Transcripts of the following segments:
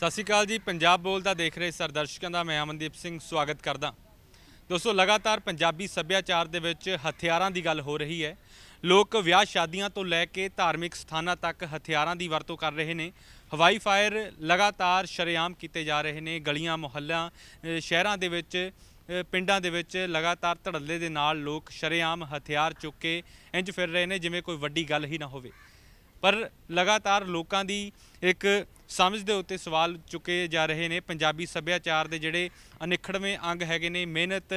ਸਤਿ ਸ਼੍ਰੀ ਅਕਾਲ ਜੀ ਪੰਜਾਬ ਬੋਲਦਾ ਦੇਖ ਰਹੇ ਸਰਦਰਸ਼ਕਾਂ ਦਾ ਮੈਂ ਅਮਨਦੀਪ ਸਿੰਘ ਸਵਾਗਤ ਕਰਦਾ ਦੋਸਤੋ ਲਗਾਤਾਰ ਪੰਜਾਬੀ ਸੱਭਿਆਚਾਰ ਦੇ ਵਿੱਚ ਹਥਿਆਰਾਂ ਦੀ ਗੱਲ ਹੋ ਰਹੀ ਹੈ ਲੋਕ ਵਿਆਹ ਸ਼ਾਦੀਆਂ ਤੋਂ ਲੈ ਕੇ ਧਾਰਮਿਕ ਸਥਾਨਾਂ ਤੱਕ ਹਥਿਆਰਾਂ ਦੀ ਵਰਤੋਂ ਕਰ ਰਹੇ ਨੇ ਹਵਾਈ ਫਾਇਰ ਲਗਾਤਾਰ ਸ਼ਰੇਆਮ ਕੀਤੇ ਜਾ ਰਹੇ ਨੇ ਗਲੀਆਂ ਮੁਹੱਲਿਆਂ ਸ਼ਹਿਰਾਂ ਦੇ ਵਿੱਚ ਪਿੰਡਾਂ ਦੇ ਵਿੱਚ ਲਗਾਤਾਰ ਧੜੱਲੇ ਦੇ ਨਾਲ ਲੋਕ ਸ਼ਰੇਆਮ ਹਥਿਆਰ ਚੁੱਕ ਕੇ ਇੰਜ ਫਿਰ ਰਹੇ ਨੇ ਜਿਵੇਂ ਕੋਈ ਵੱਡੀ ਗੱਲ ਹੀ ਨਾ ਹੋਵੇ ਪਰ ਲਗਾਤਾਰ ਲੋਕਾਂ ਦੀ ਇੱਕ ਸਮਝ ਦੇ ਉੱਤੇ ਸਵਾਲ ਚੁੱਕੇ ਜਾ ਰਹੇ ਨੇ ਪੰਜਾਬੀ ਸੱਭਿਆਚਾਰ ਦੇ ਜਿਹੜੇ ਅਨਿਖੜਵੇਂ ਅੰਗ ਹੈਗੇ ਨੇ ਮਿਹਨਤ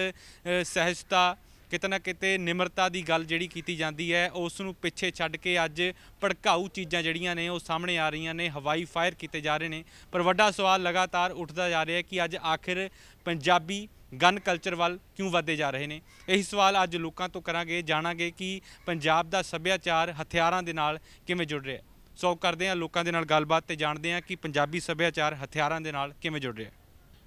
ਸਹਿਜਤਾ ਕਿਤਨਾ ਕਿਤੇ ਨਿਮਰਤਾ ਦੀ ਗੱਲ ਜਿਹੜੀ ਕੀਤੀ ਜਾਂਦੀ ਹੈ ਉਸ ਨੂੰ ਪਿੱਛੇ ਛੱਡ ਕੇ ਅੱਜ ਭੜਕਾਊ ਚੀਜ਼ਾਂ ਜਿਹੜੀਆਂ ਨੇ ਉਹ ਸਾਹਮਣੇ ਆ ਰਹੀਆਂ ਨੇ ਹਵਾਈ ਫਾਇਰ ਕੀਤੇ ਜਾ ਰਹੇ ਨੇ ਪਰ ਵੱਡਾ ਸਵਾਲ ਲਗਾਤਾਰ ਉੱਠਦਾ ਜਾ ਰਿਹਾ ਹੈ ਕਿ ਅੱਜ ਆਖਿਰ ਪੰਜਾਬੀ ਗਨ ਕਲਚਰ ਵੱਲ ਕਿਉਂ ਵਧਦੇ ਜਾ ਰਹੇ ਨੇ ਇਹੀ ਸਵਾਲ ਅੱਜ ਲੋਕਾਂ ਤੋਂ ਕਰਾਂਗੇ ਜਾਣਾਂਗੇ ਕਿ ਪੰਜਾਬ ਦਾ ਸੱਭਿਆਚਾਰ ਹਥਿਆਰਾਂ ਦੇ ਨਾਲ ਕਿਵੇਂ ਜੁੜ ਰਿਹਾ ਸੋ ਕਰਦੇ ਆ ਲੋਕਾਂ ਦੇ ਨਾਲ ਗੱਲਬਾਤ ਤੇ ਜਾਣਦੇ ਆ ਕਿ ਪੰਜਾਬੀ ਸੱਭਿਆਚਾਰ ਹਥਿਆਰਾਂ ਦੇ ਨਾਲ ਕਿਵੇਂ ਜੁੜ ਰਿਹਾ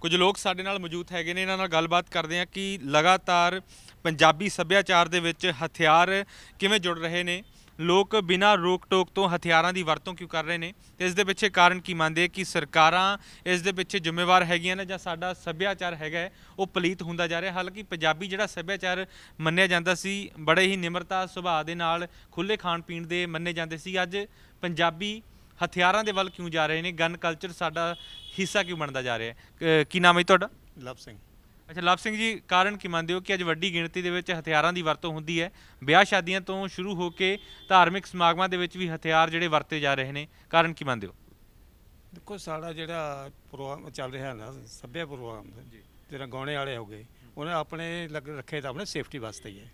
ਕੁਝ ਲੋਕ ਸਾਡੇ ਨਾਲ ਮੌਜੂਦ ਹੈਗੇ ਨੇ ਇਹਨਾਂ ਨਾਲ ਗੱਲਬਾਤ ਕਰਦੇ ਆ ਕਿ ਲਗਾਤਾਰ ਪੰਜਾਬੀ ਸੱਭਿਆਚਾਰ ਦੇ ਵਿੱਚ ਹਥਿਆਰ ਕਿਵੇਂ ਜੁੜ ਰਹੇ ਨੇ ਲੋਕ ਬਿਨਾਂ ਰੋਕ ਟੋਕ ਤੋਂ ਹਥਿਆਰਾਂ ਦੀ ਵਰਤੋਂ ਕਿਉਂ ਕਰ ਰਹੇ ਨੇ ਤੇ ਇਸ ਦੇ ਪਿੱਛੇ ਕਾਰਨ ਕੀ ਮੰਨਦੇ ਕਿ ਸਰਕਾਰਾਂ ਇਸ ਦੇ ਪਿੱਛੇ ਜ਼ਿੰਮੇਵਾਰ ਹੈਗੀਆਂ ਨੇ ਜਾਂ ਸਾਡਾ ਸੱਭਿਆਚਾਰ ਹੈਗਾ ਉਹ ਪਲੀਤ ਹੁੰਦਾ ਜਾ ਰਿਹਾ ਹਾਲਾਂਕਿ ਪੰਜਾਬੀ ਜਿਹੜਾ ਸੱਭਿਆਚਾਰ ਮੰਨਿਆ ਜਾਂਦਾ ਸੀ ਬੜੇ ਹੀ ਨਿਮਰਤਾ ਸੁਭਾਅ ਦੇ ਨਾਲ ਖੁੱਲੇ ਖਾਣ ਪੀਣ ਦੇ ਮੰਨੇ ਜਾਂਦੇ ਸੀ ਅੱਜ ਪੰਜਾਬੀ ਹਥਿਆਰਾਂ ਦੇ ਵੱਲ ਕਿਉਂ ਜਾ ਰਹੇ ਨੇ ਗਨ ਕਲਚਰ ਸਾਡਾ ਹਿੱਸਾ ਕਿਉਂ ਬਣਦਾ ਜਾ ਰਿਹਾ ਹੈ ਕੀ ਨਾਮ ਹੈ ਤੁਹਾਡਾ ਲਵ ਸਿੰਘ ਅੱਛਾ ਲਵ ਸਿੰਘ ਜੀ ਕਾਰਨ ਕੀ ਮੰਨਦੇ ਹੋ ਕਿ ਅੱਜ ਵੱਡੀ ਗਿਣਤੀ ਦੇ ਵਿੱਚ ਹਥਿਆਰਾਂ ਦੀ ਵਰਤੋਂ ਹੁੰਦੀ ਹੈ ਵਿਆਹ ਸ਼ਾਦੀਆਂ ਤੋਂ ਸ਼ੁਰੂ ਹੋ ਕੇ ਧਾਰਮਿਕ ਸਮਾਗਮਾਂ ਦੇ ਵਿੱਚ ਵੀ ਹਥਿਆਰ ਜਿਹੜੇ ਵਰਤੇ ਜਾ ਰਹੇ ਨੇ ਕਾਰਨ ਕੀ ਮੰਨਦੇ ਹੋ ਦੇਖੋ ਸਾਡਾ ਜਿਹੜਾ ਪ੍ਰੋਗਰਾਮ ਚੱਲ ਰਿਹਾ ਹੈ ਨਾ ਸੱਭਿਆ ਪ੍ਰੋਗਰਾਮ ਜੀ ਜਿਹੜਾ ਗਾਉਣੇ ਵਾਲੇ ਹੋਗੇ ਉਹਨੇ ਆਪਣੇ ਲੱਗ ਰੱਖੇ ਤਾਂ ਆਪਣੇ ਸੇਫਟੀ ਵਾਸਤੇ ਹੀ ਹੈ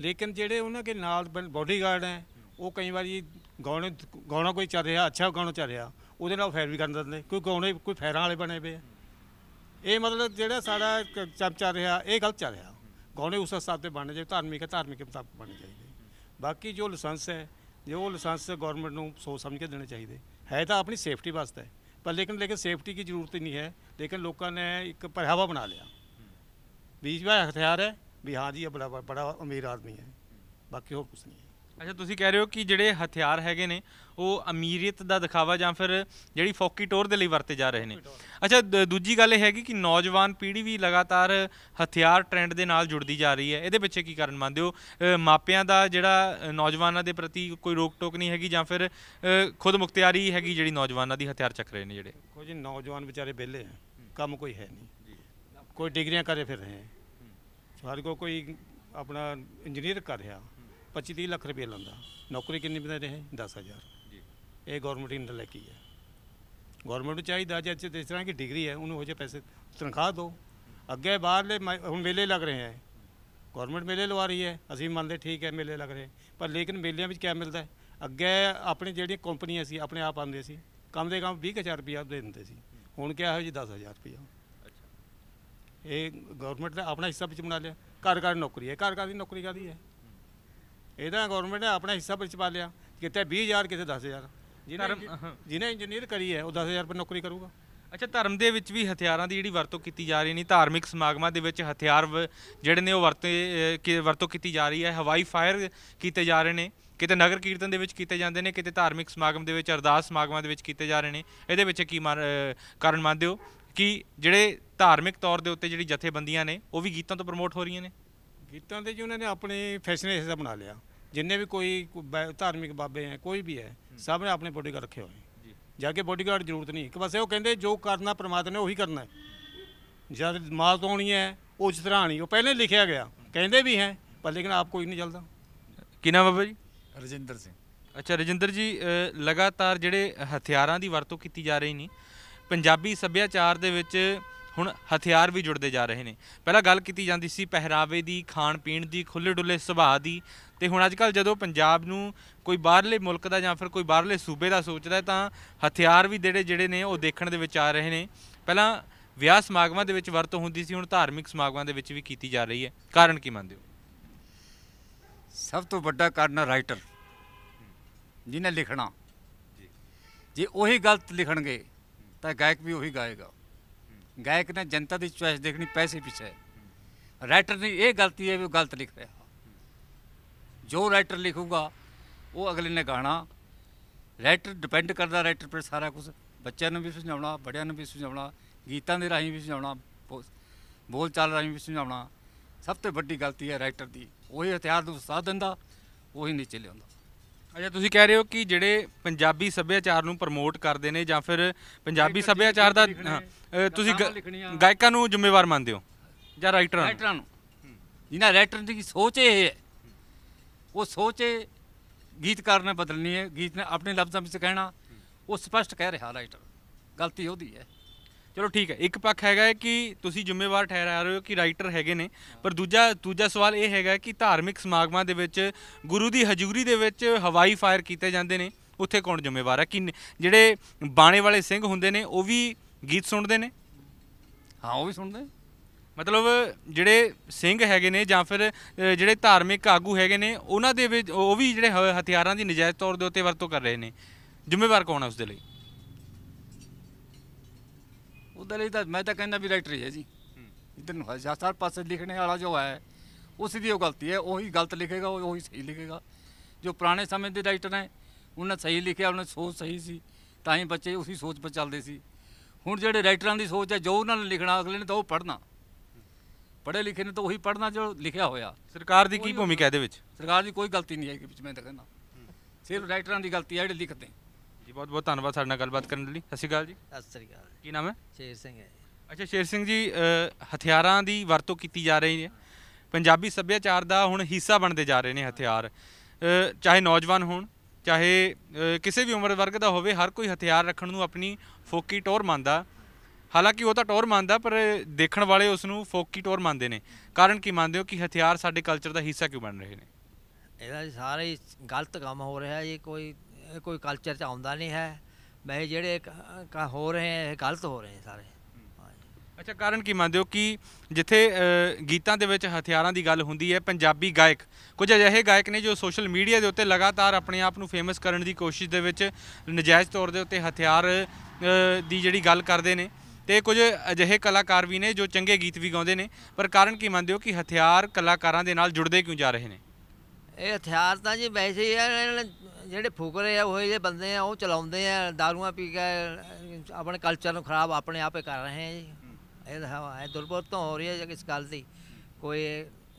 ਲੇਕਿਨ ਜਿਹੜੇ ਉਹਨਾਂ ਦੇ ਨਾਲ ਬੋਡੀਗਾਰਡ ਹੈ ਉਹ ਕਈ ਵਾਰੀ ਗਾਉਣੇ ਗਾਉਣਾ ਕੋਈ ਚੱਲ ਰਿਹਾ ਅੱਛਾ ਗਾਉਣਾ ਚੱਲ ਰਿਹਾ ਉਹਦੇ ਨਾਲ ਫੈਰ ਵੀ ਕਰਨ ਦਿੰਦੇ ਕੋਈ ਗਾਉਣੇ ਕੋਈ ਫੈਰਾਂ ਵਾਲੇ ਬਣੇ ਪਏ ਆ ਇਹ ਮਤਲਬ ਜਿਹੜਾ ਸਾਡਾ ਚਮਚਾ ਰਿਹਾ ਇਹ ਗਲਤ ਚੱਲ ਰਿਹਾ ਗੌਣੇ ਉਸ ਹਿਸਾਬ ਤੇ ਬਣਨੇ ਚਾਹੀਦੇ ਧਾਰਮਿਕ ਹੈ ਧਾਰਮਿਕ ਮੁਤਾਬਕ ਬਣਨੇ ਚਾਹੀਦੇ ਬਾਕੀ ਜੋ ਲਾਇਸੈਂਸ ਹੈ ਜੋ ਲਾਇਸੈਂਸ ਗਵਰਨਮੈਂਟ ਨੂੰ ਸੋਚ ਸਮਝ ਕੇ ਦੇਣੇ ਚਾਹੀਦੇ ਹੈ ਤਾਂ ਆਪਣੀ ਸੇਫਟੀ ਵਾਸਤੇ ਪਰ ਲੇਕਿਨ ਲੇਕਿਨ ਸੇਫਟੀ ਦੀ ਜ਼ਰੂਰਤ ਨਹੀਂ ਹੈ ਲੇਕਿਨ ਲੋਕਾਂ ਨੇ ਇੱਕ ਪਰਹਾਵਾ ਬਣਾ ਲਿਆ ਵੀ ਜਿਹੜਾ ਹਥਿਆਰ ਹੈ ਵੀ ਹਾਂ ਜੀ ਇਹ ਬੜਾ ਬੜਾ ਅਮੀਰ ਆਦਮੀ ਹੈ ਬਾਕੀ ਹੋਰ ਕੁਝ ਨਹੀਂ ਅੱਛਾ ਤੁਸੀਂ ਕਹਿ ਰਹੇ ਹੋ ਕਿ ਜਿਹੜੇ ਹਥਿਆਰ ਹੈਗੇ ਨੇ ਉਹ ਅਮੀਰੀਅਤ ਦਾ ਦਿਖਾਵਾ ਜਾਂ ਫਿਰ ਜਿਹੜੀ ਫੌਕੀ ਟੋਰ ਦੇ ਲਈ ਵਰਤੇ ਜਾ ਰਹੇ ਨੇ ਅੱਛਾ ਦੂਜੀ ਗੱਲ ਇਹ ਹੈਗੀ ਕਿ ਨੌਜਵਾਨ ਪੀੜ੍ਹੀ ਵੀ ਲਗਾਤਾਰ ਹਥਿਆਰ ਟ੍ਰੈਂਡ ਦੇ ਨਾਲ ਜੁੜਦੀ ਜਾ ਰਹੀ ਹੈ ਇਹਦੇ ਪਿੱਛੇ ਕੀ ਕਾਰਨ ਮੰਨਦੇ ਹੋ ਮਾਪਿਆਂ ਦਾ ਜਿਹੜਾ ਨੌਜਵਾਨਾਂ ਦੇ ਪ੍ਰਤੀ ਕੋਈ ਰੋਕ ਟੋਕ ਨਹੀਂ ਹੈਗੀ ਜਾਂ ਫਿਰ ਖੁਦ ਮੁਖਤਿਆਰੀ ਹੈਗੀ ਜਿਹੜੀ ਨੌਜਵਾਨਾਂ ਦੀ ਹਥਿਆਰ ਚੱਕ ਰਹੇ ਨੇ ਜਿਹੜੇ ਕੋਈ ਜੀ ਨੌਜਵਾਨ ਵਿਚਾਰੇ ਵਿਹਲੇ ਕੰਮ ਕੋਈ ਹੈ ਨਹੀਂ ਕੋਈ ਡਿਗਰੀਆਂ ਕਰੇ ਫਿਰ ਰਹੇ ਹਰ ਕੋਈ ਆਪਣਾ ਇੰਜੀਨੀਅਰ ਕਰ ਰਿਹਾ 25 30 ਲੱਖ ਰੁਪਏ ਲੰਦਾ ਨੌਕਰੀ ਕਿੰਨੀ ਬਣਾ ਰਹੇ 10000 ਜੀ ਇਹ ਗਵਰਨਮੈਂਟ ਇੰਟਰ ਲੈ ਕੇ ਹੈ ਗਵਰਨਮੈਂਟ ਨੂੰ ਚਾਹੀਦਾ ਜੇ ਅੱਛੇ ਇਸ ਤਰ੍ਹਾਂ ਕੀ ਡਿਗਰੀ ਹੈ ਉਹਨੂੰ ਹੋ ਜੇ ਪੈਸੇ ਤਨਖਾਹ ਦੋ ਅੱਗੇ ਬਾਹਰਲੇ ਹੁਣ ਮੇਲੇ ਲੱਗ ਰਹੇ ਹੈ ਗਵਰਨਮੈਂਟ ਮੇਲੇ ਲਵਾ ਰਹੀ ਹੈ ਅਸੀਂ ਮੰਨਦੇ ਠੀਕ ਹੈ ਮੇਲੇ ਲੱਗ ਰਹੇ ਪਰ ਲੇਕਿਨ ਮੇਲਿਆਂ ਵਿੱਚ ਕੀ ਮਿਲਦਾ ਅੱਗੇ ਆਪਣੀ ਜਿਹੜੀਆਂ ਕੰਪਨੀਆਂ ਸੀ ਆਪਣੇ ਆਪ ਆਉਂਦੇ ਸੀ ਕੰਮ ਦੇ ਕੰਮ 20000 ਰੁਪਏ ਦੇ ਦਿੰਦੇ ਸੀ ਹੁਣ ਕਿਹਾ ਹੋਇਆ ਜੀ 10000 ਰੁਪਏ ਇਹ ਗਵਰਨਮੈਂਟ ਨੇ ਆਪਣਾ ਹਿੱਸਾ ਵਿੱਚ ਬਣਾ ਲਿਆ ਘਰ ਘਰ ਨੌਕਰੀ ਹੈ ਘਰ ਘਰ ਦੀ ਨੌਕਰੀ ਕਾਦੀ ਹੈ ਇਹਦਾ ਗਵਰਨਮੈਂਟ ਨੇ ਆਪਣਾ ਹਿੱਸਾ ਵਿੱਚ ਪਾ ਲਿਆ ਕਿਤੇ 20000 ਕਿਤੇ 10000 ਜਿਹਨੇ ਜਿਹਨੇ ਇੰਜੀਨੀਅਰ ਕਰੀ ਹੈ ਉਹ 10000 ਰੁਪਏ ਨੌਕਰੀ ਕਰੂਗਾ ਅੱਛਾ ਧਰਮ ਦੇ ਵਿੱਚ ਵੀ ਹਥਿਆਰਾਂ ਦੀ ਜਿਹੜੀ ਵਰਤੋਂ ਕੀਤੀ ਜਾ ਰਹੀ ਨਹੀਂ ਧਾਰਮਿਕ ਸਮਾਗਮਾਂ ਦੇ ਵਿੱਚ ਹਥਿਆਰ ਜਿਹੜੇ ਨੇ ਉਹ ਵਰਤੇ ਵਰਤੋਂ ਕੀਤੀ ਜਾ ਰਹੀ ਹੈ ਹਵਾਈ ਫਾਇਰ ਕੀਤੇ ਜਾ ਰਹੇ ਨੇ ਕਿਤੇ ਨਗਰ ਕੀਰਤਨ ਦੇ ਵਿੱਚ ਕੀਤੇ ਜਾਂਦੇ ਨੇ ਕਿਤੇ ਧਾਰਮਿਕ ਸਮਾਗਮ ਦੇ ਵਿੱਚ ਅਰਦਾਸ ਸਮਾਗਮਾਂ ਦੇ ਵਿੱਚ ਕੀਤੇ ਜਾ ਰਹੇ ਨੇ ਇਹਦੇ ਵਿੱਚ ਕੀ ਕਾਰਨ ਮੰਨਦੇ ਹੋ ਕਿ ਜਿਹੜੇ ਧਾਰਮਿਕ ਤੌਰ ਦੇ ਉੱਤੇ ਜਿਹੜੀ ਜਥੇਬੰਦੀਆਂ ਨੇ ਉਹ ਵੀ ਗੀਤਾਂ ਤੋਂ ਪ੍ਰਮੋਟ ਹੋ ਰਹੀਆਂ ਨੇ ਗੀਤਾਂ ਦੇ ਜੀ ਉਹਨਾਂ ਨੇ ਆਪਣੇ ਫੈਸ਼ਨ ਦਾ ਬਣਾ ਲਿਆ ਜਿੰਨੇ ਵੀ ਕੋਈ ਧਾਰਮਿਕ ਬਾਬੇ ਆ ਕੋਈ ਵੀ ਹੈ ਸਭ ਨੇ ਆਪਣੇ ਬੋਡੀਗਾਰਡ ਰੱਖੇ ਹੋਏ ਜੀ ਜਾ ਕੇ ਬੋਡੀਗਾਰਡ ਜ਼ਰੂਰਤ ਨਹੀਂ ਇੱਕ ਪਾਸੇ ਉਹ ਕਹਿੰਦੇ ਜੋ ਕਰਨਾ ਪ੍ਰਮਾਤਮਾ ਨੇ ਉਹੀ ਕਰਨਾ ਹੈ ਜਦ ਮਾਲ ਤੋਣੀ ਹੈ ਉਹ ਉਸ ਤਰ੍ਹਾਂ ਆਣੀ ਉਹ ਪਹਿਲੇ ਲਿਖਿਆ ਗਿਆ ਕਹਿੰਦੇ ਵੀ ਹੈ ਪਰ ਲੇਕਿਨ ਆਪ ਕੋਈ ਨਹੀਂ ਚੱਲਦਾ ਕਿਨਾ ਬਾਬਾ ਜੀ ਰਜਿੰਦਰ ਸਿੰਘ ਅੱਛਾ ਰਜਿੰਦਰ ਜੀ ਲਗਾਤਾਰ ਜਿਹੜੇ ਹਥਿਆਰਾਂ ਦੀ ਵਰਤੋਂ ਕੀਤੀ ਜਾ ਰਹੀ ਨਹੀਂ ਪੰਜਾਬੀ ਸੱਭਿਆਚਾਰ ਦੇ ਵਿੱਚ ਹੁਣ ਹਥਿਆਰ ਵੀ ਜੁੜਦੇ ਜਾ ਰਹੇ ਨੇ ਪਹਿਲਾਂ ਗੱਲ ਕੀਤੀ ਜਾਂਦੀ ਸੀ ਪਹਿਰਾਵੇ ਦੀ ਖਾਣ ਪੀਣ ਦੀ ਖੁੱਲੇ ਡੁੱਲੇ ਸੁਭਾਅ ਦੀ ਤੇ ਹੁਣ ਅੱਜ ਕੱਲ ਜਦੋਂ ਪੰਜਾਬ ਨੂੰ ਕੋਈ ਬਾਹਰਲੇ ਮੁਲਕ ਦਾ ਜਾਂ ਫਿਰ ਕੋਈ ਬਾਹਰਲੇ ਸੂਬੇ ਦਾ ਸੋਚਦਾ ਤਾਂ ਹਥਿਆਰ ਵੀ ਜਿਹੜੇ ਜਿਹੜੇ ਨੇ ਉਹ ਦੇਖਣ ਦੇ ਵਿੱਚ ਆ ਰਹੇ ਨੇ ਪਹਿਲਾਂ ਵਿਆਹ ਸਮਾਗਮਾਂ ਦੇ ਵਿੱਚ ਵਰਤੋਂ ਹੁੰਦੀ ਸੀ ਹੁਣ ਧਾਰਮਿਕ ਸਮਾਗਮਾਂ ਦੇ ਵਿੱਚ ਵੀ ਕੀਤੀ ਜਾ ਰਹੀ ਹੈ ਕਾਰਨ ਕੀ ਮੰਨਦੇ ਹੋ ਸਭ ਤੋਂ ਵੱਡਾ ਕਾਰਨ ਰਾਈਟਰ ਜਿਹਨੇ ਲਿਖਣਾ ਜੀ ਜੇ ਉਹੀ ਗਲਤ ਲਿਖਣਗੇ ਤਾਂ ਗਾਇਕ ਵੀ ਉਹੀ ਗਾਏਗਾ ਗਾਇਕ ਨੇ ਜਨਤਾ ਦੀ ਚੁਆਇਸ ਦੇਖਣੀ ਪੈਸੇ ਪਿੱਛੇ ਰਾਈਟਰ ਨੇ ਇਹ ਗਲਤੀ ਹੈ ਵੀ ਉਹ ਗਲਤ ਲਿਖ ਰਿਹਾ ਜੋ ਰਾਈਟਰ ਲਿਖੂਗਾ ਉਹ ਅਗਲੇ ਨੇ ਗਾਣਾ ਰਾਈਟਰ ਡਿਪੈਂਡ ਕਰਦਾ ਰਾਈਟਰ ਪਰ ਸਾਰਾ ਕੁਝ ਬੱਚਿਆਂ ਨੂੰ ਵੀ ਸੁਝਾਉਣਾ ਬੜਿਆਂ ਨੂੰ ਵੀ ਸੁਝਾਉਣਾ ਗੀਤਾਂ ਦੇ ਰਾਹੀਂ ਵੀ ਸੁਝਾਉਣਾ ਬੋਲ ਚਾਲ ਰਾਹੀਂ ਵੀ ਸੁਝਾਉਣਾ ਸਭ ਤੋਂ ਵੱਡੀ ਗਲਤੀ ਹੈ ਰਾਈਟਰ ਦੀ ਉਹ ਹੀ ਹਥਿਆਰ ਨੂੰ ਸਾਧ ਦਿੰਦਾ ਹੀ ਨੀਚੇ ਲਿਆਉਂਦਾ ਅੱਛਾ ਤੁਸੀਂ ਕਹਿ ਰਹੇ ਹੋ ਕਿ ਜਿਹੜੇ ਪੰਜਾਬੀ ਸੱਭਿਆਚਾਰ ਨੂੰ ਪ੍ਰਮੋਟ ਕਰਦੇ ਨੇ ਜਾਂ ਫਿਰ ਪੰਜਾਬੀ ਸੱਭਿਆਚਾਰ ਦਾ ਤੁਸੀਂ ਗਾਇਕਾਂ ਨੂੰ ਜ਼ਿੰਮੇਵਾਰ ਮੰਨਦੇ ਹੋ ਜਾਂ ਰਾਈਟਰਾਂ ਨੂੰ ਰਾਈਟਰਾਂ ਨੂੰ ਜਿਨ੍ਹਾਂ ਰਾਈਟਰ ਦੀ ਸੋਚ ਇਹ ਹੈ ਉਹ ਸੋਚ ਇਹ ਗੀਤਕਾਰ ਨੇ ਬਦਲਣੀ ਹੈ ਗੀਤ ਨੇ ਆਪਣੇ ਲਫ਼ਜ਼ਾਂ ਵਿੱਚ ਕਹਿਣਾ ਉਹ ਸਪਸ਼ਟ ਕਹਿ ਰਿਹਾ ਰਾਈਟਰ ਗਲਤੀ ਉਹਦੀ ਹੈ ਚਲੋ ਠੀਕ ਹੈ ਇੱਕ ਪੱਖ ਹੈਗਾ ਹੈ ਕਿ ਤੁਸੀਂ ਜ਼ਿੰਮੇਵਾਰ ਠਹਿਰਾ ਰਹੇ ਹੋ ਕਿ ਰਾਈਟਰ ਹੈਗੇ ਨੇ ਪਰ ਦੂਜਾ ਦੂਜਾ ਸਵਾਲ ਇਹ ਹੈਗਾ ਕਿ ਧਾਰਮਿਕ ਸਮਾਗਮਾਂ ਦੇ ਵਿੱਚ ਗੁਰੂ ਦੀ ਹਜ਼ੂਰੀ ਦੇ ਵਿੱਚ ਹਵਾਈ ਫਾਇਰ ਕੀਤੇ ਜਾਂਦੇ ਨੇ ਉੱਥੇ ਕੌਣ ਜ਼ਿੰਮੇਵਾਰ ਹੈ ਕਿ ਜਿਹੜੇ ਬਾਣੇ ਵਾਲੇ ਸਿੰਘ ਹੁੰਦੇ ਨੇ ਉਹ ਵੀ ਗੀਤ ਸੁਣਦੇ ਨੇ ਹਾਂ ਉਹ ਵੀ ਸੁਣਦੇ ਮਤਲਬ ਜਿਹੜੇ ਸਿੰਘ ਹੈਗੇ ਨੇ ਜਾਂ ਫਿਰ ਜਿਹੜੇ ਧਾਰਮਿਕ ਆਗੂ ਹੈਗੇ ਨੇ ਉਹਨਾਂ ਦੇ ਵਿੱਚ ਉਹ ਵੀ ਜਿਹੜੇ ਹਥਿਆਰਾਂ ਦੀ ਨਜਾਇਜ਼ ਤੌਰ ਦੇ ਉੱਤੇ ਵਰਤੋਂ ਕਰ ਰਹੇ ਨੇ ਜ਼ਿੰਮੇਵਾਰ ਕੌਣ ਹੈ ਉਸ ਦੇ ਲਈ ਉਹਦੇ ਲਈ ਤਾਂ ਮੈਂ ਤਾਂ ਕਹਿੰਦਾ ਵੀ ਰਾਈਟਰ ਹੀ ਹੈ ਜੀ ਇਧਰ ਨੂੰ ਹਜ਼ਾਰ ਪਾਸੇ ਲਿਖਣੇ ਵਾਲਾ ਜੋ ਹੈ ਉਸ ਦੀ ਉਹ ਗਲਤੀ ਹੈ ਉਹੀ ਗਲਤ ਲਿਖੇਗਾ ਉਹੀ ਸਹੀ ਲਿਖੇਗਾ ਜੋ ਪੁਰਾਣੇ ਸਮੇਂ ਦੇ ਰਾਈਟਰ ਨੇ ਉਹਨਾਂ ਸਹੀ ਲਿਖਿਆ ਉਹਨਾਂ ਸੋਚ ਸਹੀ ਸੀ ਤਾਂ ਹੀ ਬੱਚੇ ਉਸੇ ਸੋਚ 'ਤੇ ਚੱਲਦੇ ਸੀ ਹੁਣ ਜਿਹੜੇ ਰਾਈਟਰਾਂ ਦੀ ਸੋਚ ਹੈ ਜੋ ਉਹਨਾਂ ਨੇ ਲਿਖਣਾ ਅਗਲੇ ਨੇ ਤਾਂ ਉਹ ਪੜਨਾ ਪੜੇ ਲਿਖੇ ਨੇ ਤਾਂ ਉਹੀ ਪੜਨਾ ਜੋ ਲਿਖਿਆ ਹੋਇਆ ਸਰਕਾਰ ਦੀ ਕੀ ਭੂਮਿਕਾ ਇਹਦੇ ਵਿੱਚ ਸਰਕਾਰ ਦੀ ਕੋਈ ਗਲਤੀ ਨਹੀਂ ਹੈ ਕਿ ਵਿੱਚ ਮੈਂ ਤਾਂ ਕਹਿੰਦਾ ਸਿਰਫ ਰਾਈਟਰਾਂ ਦੀ ਗਲਤੀ ਹੈ ਜਿਹੜੇ ਲਿਖਦੇ ਜੀ ਬਹੁਤ ਬਹੁਤ ਧੰਨਵਾਦ ਸਾਡੇ ਨਾਲ ਗੱਲਬਾਤ ਕਰਨ ਲਈ ਸਤਿ ਸ਼੍ਰੀ ਅਕਾਲ ਜੀ ਸਤਿ ਸ਼੍ਰੀ ਅਕਾਲ ਕੀ ਨਾਮ ਹੈ ਸ਼ੇਰ ਸਿੰਘ ਹੈ ਅੱਛਾ ਸ਼ੇਰ ਸਿੰਘ ਜੀ ਹਥਿਆਰਾਂ ਦੀ ਵਰਤੋਂ ਕੀਤੀ ਜਾ ਰਹੀ ਹੈ ਪੰਜਾਬੀ ਸੱਭਿਆਚਾਰ ਦਾ ਹੁਣ ਹਿੱਸਾ ਬਣਦੇ ਜਾ ਰਹੇ ਨੇ ਹਥਿਆਰ ਚਾਹੇ ਨੌਜਵਾਨ ਹੋਣ ਚਾਹੇ ਕਿਸੇ ਵੀ ਉਮਰ ਵਰਗ ਦਾ ਹੋਵੇ ਹਰ ਕੋਈ ਹਥਿਆਰ ਰੱਖਣ ਨੂੰ ਆਪਣੀ ਫੋਕੀ ਟੋਰ ਮੰਨਦਾ ਹਾਲਾਂਕਿ ਉਹ ਤਾਂ ਟੋਰ ਮੰਨਦਾ ਪਰ ਦੇਖਣ ਵਾਲੇ ਉਸ ਨੂੰ ਫੋਕੀ ਟੋਰ ਮੰਨਦੇ ਨੇ ਕਾਰਨ ਕੀ ਮੰਨਦੇ ਹੋ ਕਿ ਹਥਿਆਰ ਸਾਡੇ ਕਲਚਰ ਦਾ ਹਿੱਸਾ ਕਿਉਂ ਬਣ ਰਹੇ ਨੇ ਇਹਦਾ ਸਾਰੇ ਗਲਤ ਕੰਮ ਹੋ ਰਿਹਾ ਜੀ ਕੋਈ ਕੋਈ ਕਲਚਰ 'ਚ ਆਉਂਦਾ ਨਹੀਂ ਹੈ ਮੈਂ ਜਿਹੜੇ ਹੋ ਰਹੇ ਹੈ ਗਲਤ ਹੋ ਰਹੇ ਸਾਰੇ ਅੱਛਾ ਕਾਰਨ ਕੀ ਮੰਨਦੇ ਹੋ ਕਿ ਜਿੱਥੇ ਗੀਤਾਂ ਦੇ ਵਿੱਚ ਹਥਿਆਰਾਂ ਦੀ ਗੱਲ ਹੁੰਦੀ ਹੈ ਪੰਜਾਬੀ ਗਾਇਕ ਕੁਝ ਅਜਿਹੇ ਗਾਇਕ ਨੇ ਜੋ ਸੋਸ਼ਲ ਮੀਡੀਆ ਦੇ ਉੱਤੇ ਲਗਾਤਾਰ ਆਪਣੇ ਆਪ ਨੂੰ ਫੇਮਸ ਕਰਨ ਦੀ ਕੋਸ਼ਿਸ਼ ਦੇ ਵਿੱਚ ਨਜਾਇਜ਼ ਤੌਰ ਦੇ ਉੱਤੇ ਹਥਿਆਰ ਦੀ ਜਿਹੜੀ ਗੱਲ ਕਰਦੇ ਨੇ ਤੇ ਕੁਝ ਅਜਿਹੇ ਕਲਾਕਾਰ ਵੀ ਨੇ ਜੋ ਚੰਗੇ ਗੀਤ ਵੀ ਗਾਉਂਦੇ ਨੇ ਪਰ ਕਾਰਨ ਕੀ ਮੰਨਦੇ ਹੋ ਕਿ ਹਥਿਆਰ ਕਲਾਕਾਰਾਂ ਦੇ ਨਾਲ ਜੁੜਦੇ ਕਿਉਂ ਜਾ ਰਹੇ ਨੇ ਇਹ ਹਥਿਆਰ ਤਾਂ ਜੀ ਵੈਸੇ ਹੀ ਜਿਹੜੇ ਫੁਕਰੇ ਆ ਉਹ ਜਿਹੇ ਬੰਦੇ ਆ ਉਹ ਚਲਾਉਂਦੇ ਆ ਦਾਰੂਆਂ ਪੀ ਕੇ ਆਪਣੇ ਕਲਚਰ ਨੂੰ ਖਰਾਬ ਆਪਣੇ ਆਪੇ ਕਰ ਰਹੇ ਆ ਜੀ ਇਹ ਹੈ ਦੁਰਵਰਤੋਂ ਹੋ ਰਹੀ ਹੈ ਜਿਸ ਗੱਲ ਦੀ ਕੋਈ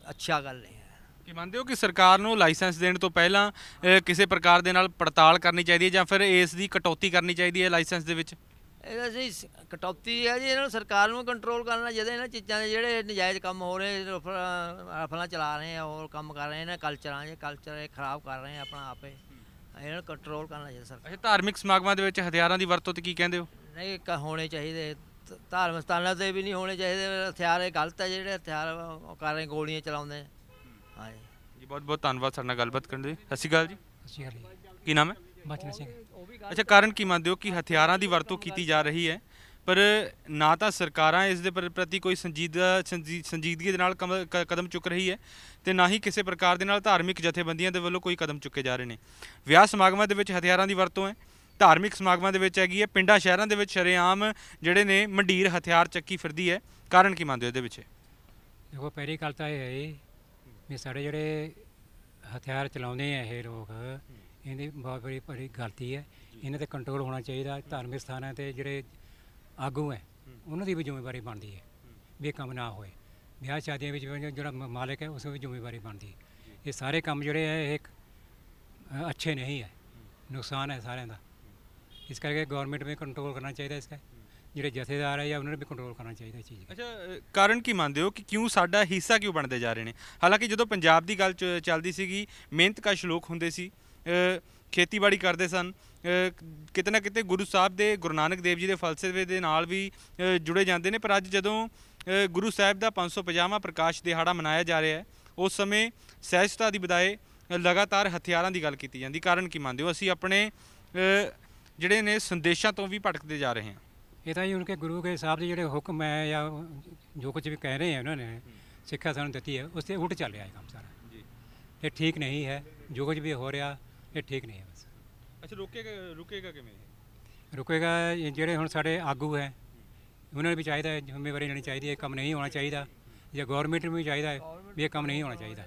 ਅੱਛਾ ਗੱਲ ਨਹੀਂ ਹੈ ਕੀ ਮੰਨਦੇ ਹੋ ਕਿ ਸਰਕਾਰ ਨੂੰ ਲਾਇਸੈਂਸ ਦੇਣ ਤੋਂ ਪਹਿਲਾਂ ਕਿਸੇ ਪ੍ਰਕਾਰ ਦੇ ਨਾਲ ਪੜਤਾਲ ਕਰਨੀ ਚਾਹੀਦੀ ਹੈ ਜਾਂ ਫਿਰ ਇਸ ਦੀ ਕਟੌਤੀ ਕਰਨੀ ਚਾਹੀਦੀ ਹੈ ਲਾਇਸੈਂਸ ਦੇ ਵਿੱਚ ਇਹਦਾ ਜੀ ਕਟੌਤੀ ਹੈ ਜੀ ਇਹਨਾਂ ਨੂੰ ਸਰਕਾਰ ਨੂੰ ਕੰਟਰੋਲ ਕਰਨਾ ਚਾਹੀਦਾ ਇਹਨਾਂ ਚੀਜ਼ਾਂ ਦੇ ਜਿਹੜੇ ਨਜਾਇਜ਼ ਕੰਮ ਹੋ ਰਹੇ ਰਫਲਾਂ ਚਲਾ ਰਹੇ ਆ ਹੋਰ ਕੰਮ ਕਰ ਰਹੇ ਨੇ ਕਲਚਰਾਂ ਦੇ ਕਲਚਰ ਇਹ ਖਰਾਬ ਕਰ ਰਹੇ ਆ ਆਪਣਾ ਆਪੇ ਇਹਨਾਂ ਨੂੰ ਕੰਟਰੋਲ ਕਰਨਾ ਚਾਹੀਦਾ ਸਰਕਾਰ ਅੱਛਾ ਧਾਰਮਿਕ ਸਮਾਗਮਾਂ ਦੇ ਵਿੱਚ ਹਥਿਆਰਾਂ ਦੀ ਵਰਤੋਂ ਤੇ ਕੀ ਕਹਿੰਦੇ ਹੋ ਨਹੀਂ ਹੋਣੇ ਚਾਹੀਦੇ ਧਾਰਮਿਕ ਸਥਾਨਾਂ ਤੇ ਵੀ ਨਹੀਂ ਹੋਣੇ ਚਾਹੀਦੇ ਹਥਿਆਰ ਇਹ ਗਲਤ ਹੈ ਜਿਹੜੇ ਹਥਿਆਰ ਕਰ ਰਹੇ ਗੋਲੀਆਂ ਚਲਾਉਂਦੇ ਹਾਂ ਜੀ ਬਹੁਤ ਬਹੁਤ ਧੰਨਵਾਦ ਸਾਡੇ ਨਾਲ ਗੱਲਬਾਤ ਕਰਨ ਦੇ ਸਤਿ ਸ਼੍ਰੀ ਅਕਾਲ ਜੀ ਸਤਿ ਸ਼੍ਰੀ ਅਕਾਲ ਕੀ ਨਾਮ ਹੈ ਬਚਨ ਸਿੰਘ ਅੱਛਾ ਕਾਰਨ ਕੀ ਮੰਨਦੇ ਹੋ ਕਿ ਹਥਿਆਰਾਂ ਦੀ ਵਰਤੋਂ ਕੀਤੀ ਜਾ ਰਹੀ ਹੈ ਪਰ ਨਾ ਤਾਂ ਸਰਕਾਰਾਂ ਇਸ ਦੇ ਪ੍ਰਤੀ ਕੋਈ ਸੰਜੀਦਾ ਸੰਜੀਦਗੀ ਦੇ ਨਾਲ ਕਦਮ ਚੁੱਕ ਰਹੀ ਹੈ ਤੇ ਨਾ ਹੀ ਕਿਸੇ ਪ੍ਰਕਾਰ ਦੇ ਨਾਲ ਧਾਰਮਿਕ ਜਥੇਬੰਦੀਆਂ ਦੇ ਵੱਲੋਂ ਕੋਈ ਕਦਮ ਚੁੱਕੇ ਜਾ ਰਹੇ ਨੇ ਵਿਆਹ ਸਮਾਗਮਾਂ ਦੇ ਵਿੱਚ ਹਥਿਆਰਾਂ ਦੀ ਵਰਤੋਂ ਹੈ ਧਾਰਮਿਕ ਸਮਾਗਮਾਂ ਦੇ ਵਿੱਚ ਹੈਗੀ ਹੈ ਪਿੰਡਾਂ ਸ਼ਹਿਰਾਂ ਦੇ ਵਿੱਚ ਸ਼ਰੇਆਮ ਜਿਹੜੇ ਨੇ ਮੰਡੀਰ ਹਥਿਆਰ ਚੱਕੀ ਫਿਰਦੀ ਹੈ ਕਾਰਨ ਕੀ ਮੰਨਦੇ ਹੋ ਇਹਦੇ ਵਿੱਚ ਦੇਖੋ ਪਹਿਲੀ ਗੱਲ ਤਾਂ ਇਹ ਹੈ ਵੀ ਸਾਡੇ ਜਿਹੜੇ ਹਥਿਆਰ ਚਲਾਉਂਦੇ ਆ ਇਹ ਲੋਕ ਇਹਦੀ ਬਹੁਤ ਬੜੀ ਬੜੀ ਗਲਤੀ ਹੈ ਇਹਨਾਂ ਤੇ ਕੰਟਰੋਲ ਹੋਣਾ ਚਾਹੀਦਾ ਧਾਰਮਿਕ ਸਥਾਨਾਂ ਤੇ ਜਿਹੜੇ ਆਗੂ ਹੈ ਉਹਨਾਂ ਦੀ ਵੀ ਜ਼ਿੰਮੇਵਾਰੀ ਬਣਦੀ ਹੈ ਵੀ ਇਹ ਕੰਮ ਨਾ ਹੋਏ ਵਿਆਹ ਸ਼ਾਦੀਆਂ ਵਿੱਚ ਜਿਹੜਾ ਮਾਲਕ ਹੈ ਉਸ ਦੀ ਜ਼ਿੰਮੇਵਾਰੀ ਬਣਦੀ ਹੈ ਇਹ ਸਾਰੇ ਕੰਮ ਜਿਹੜੇ ਹੈ ਇੱਕ ਅੱਛੇ ਨਹੀਂ ਹੈ ਨੁਕਸਾਨ ਹੈ ਸਾਰਿਆਂ ਦਾ ਇਸ ਕਰਕੇ ਗਵਰਨਮੈਂਟ ਵੀ ਕੰਟਰੋਲ ਕਰਨਾ ਚਾਹੀਦਾ ਇਸ ਦਾ ਜਿਹੜੇ ਜਥੇਦਾਰ ਹੈ ਜਾਂ ਉਹਨਾਂ ਨੂੰ ਵੀ ਕੰਟਰੋਲ ਕਰਨਾ ਚਾਹੀਦਾ ਚੀਜ਼ ਅੱਛਾ ਕਾਰਨ ਕੀ ਮੰਨਦੇ ਹੋ ਕਿ ਕਿਉਂ ਸਾਡਾ ਹਿੱਸਾ ਕਿਉਂ ਬਣਦੇ ਜਾ ਰਹੇ ਨੇ ਹਾਲਾਂਕਿ ਜਦੋਂ ਪੰਜਾਬ ਦੀ ਗੱਲ ਚੱਲਦੀ ਸੀਗੀ ਮਿਹਨਤਕਸ਼ ਲੋਕ ਹੁੰਦੇ ਸੀ ਖੇਤੀਬਾੜੀ ਕਰਦੇ ਸਨ ਕਿਤੇ ਨਾ ਕਿਤੇ ਗੁਰੂ ਸਾਹਿਬ ਦੇ ਗੁਰੂ ਨਾਨਕ ਦੇਵ ਜੀ ਦੇ ਫਲਸਫੇ ਦੇ ਨਾਲ ਵੀ ਜੁੜੇ ਜਾਂਦੇ ਨੇ ਪਰ ਅੱਜ ਜਦੋਂ ਗੁਰੂ ਸਾਹਿਬ ਦਾ 550ਵਾਂ ਪ੍ਰਕਾਸ਼ ਦਿਹਾੜਾ ਮਨਾਇਆ ਜਾ ਰਿਹਾ ਹੈ ਉਸ ਸਮੇਂ ਸਹਿਜਤਾ ਦੀ ਬਦਾਏ ਲਗਾਤਾਰ ਹਥਿਆਰਾਂ ਦੀ ਗੱਲ ਕੀਤੀ ਜਾਂਦੀ ਕਾਰਨ ਕੀ ਮੰਨਦੇ ਹੋ ਅਸੀਂ ਆਪਣੇ ਜਿਹੜੇ ਨੇ ਸੰਦੇਸ਼ਾਂ ਤੋਂ ਵੀ ਭਟਕਦੇ ਜਾ ਰਹੇ ਹਾਂ ਇਹ ਤਾਂ ਹੀ ਉਹਨਾਂ ਕੇ ਗੁਰੂ ਕੇ ਸਾਹਿਬ ਦੇ ਜਿਹੜੇ ਹੁਕਮ ਹੈ ਜਾਂ ਜੋ ਕੁਝ ਵੀ ਕਹਿ ਰਹੇ ਹੈ ਉਹਨਾਂ ਨੇ ਸਿੱਖਿਆ ਸਾਨੂੰ ਦਿੱਤੀ ਹੈ ਉਸ ਤੇ ਉਲਟ ਚੱਲ ਰਿਹਾ ਹੈ ਕੰਮ ਸਾਰਾ ਜੀ ਇਹ ਠੀਕ ਨਹੀਂ ਹੈ ਜੋ ਕੁਝ ਵੀ ਹੋ ਰਿਹਾ ਇਹ ਠੀਕ ਨਹੀਂ ਹੈ ਬਸ ਅੱਛਾ ਰੁਕੇਗਾ ਰੁਕੇਗਾ ਕਿਵੇਂ ਰੁਕੇਗਾ ਜਿਹੜੇ ਹੁਣ ਸਾਡੇ ਆਗੂ ਹੈ ਉਹਨਾਂ ਨੂੰ ਵੀ ਚਾਹੀਦਾ ਹੈ ਜ਼ਿੰਮੇਵਾਰੀ ਲੈਣੀ ਚਾਹੀਦੀ ਹੈ ਕੰਮ ਨਹੀਂ ਹੋਣਾ ਚਾਹੀਦਾ ਜਾਂ ਗਵਰਨਮੈਂਟ ਨੂੰ ਵੀ ਚਾਹੀਦਾ ਹੈ ਵੀ ਇਹ ਕੰਮ ਨਹੀਂ ਹੋਣਾ ਚਾਹੀਦਾ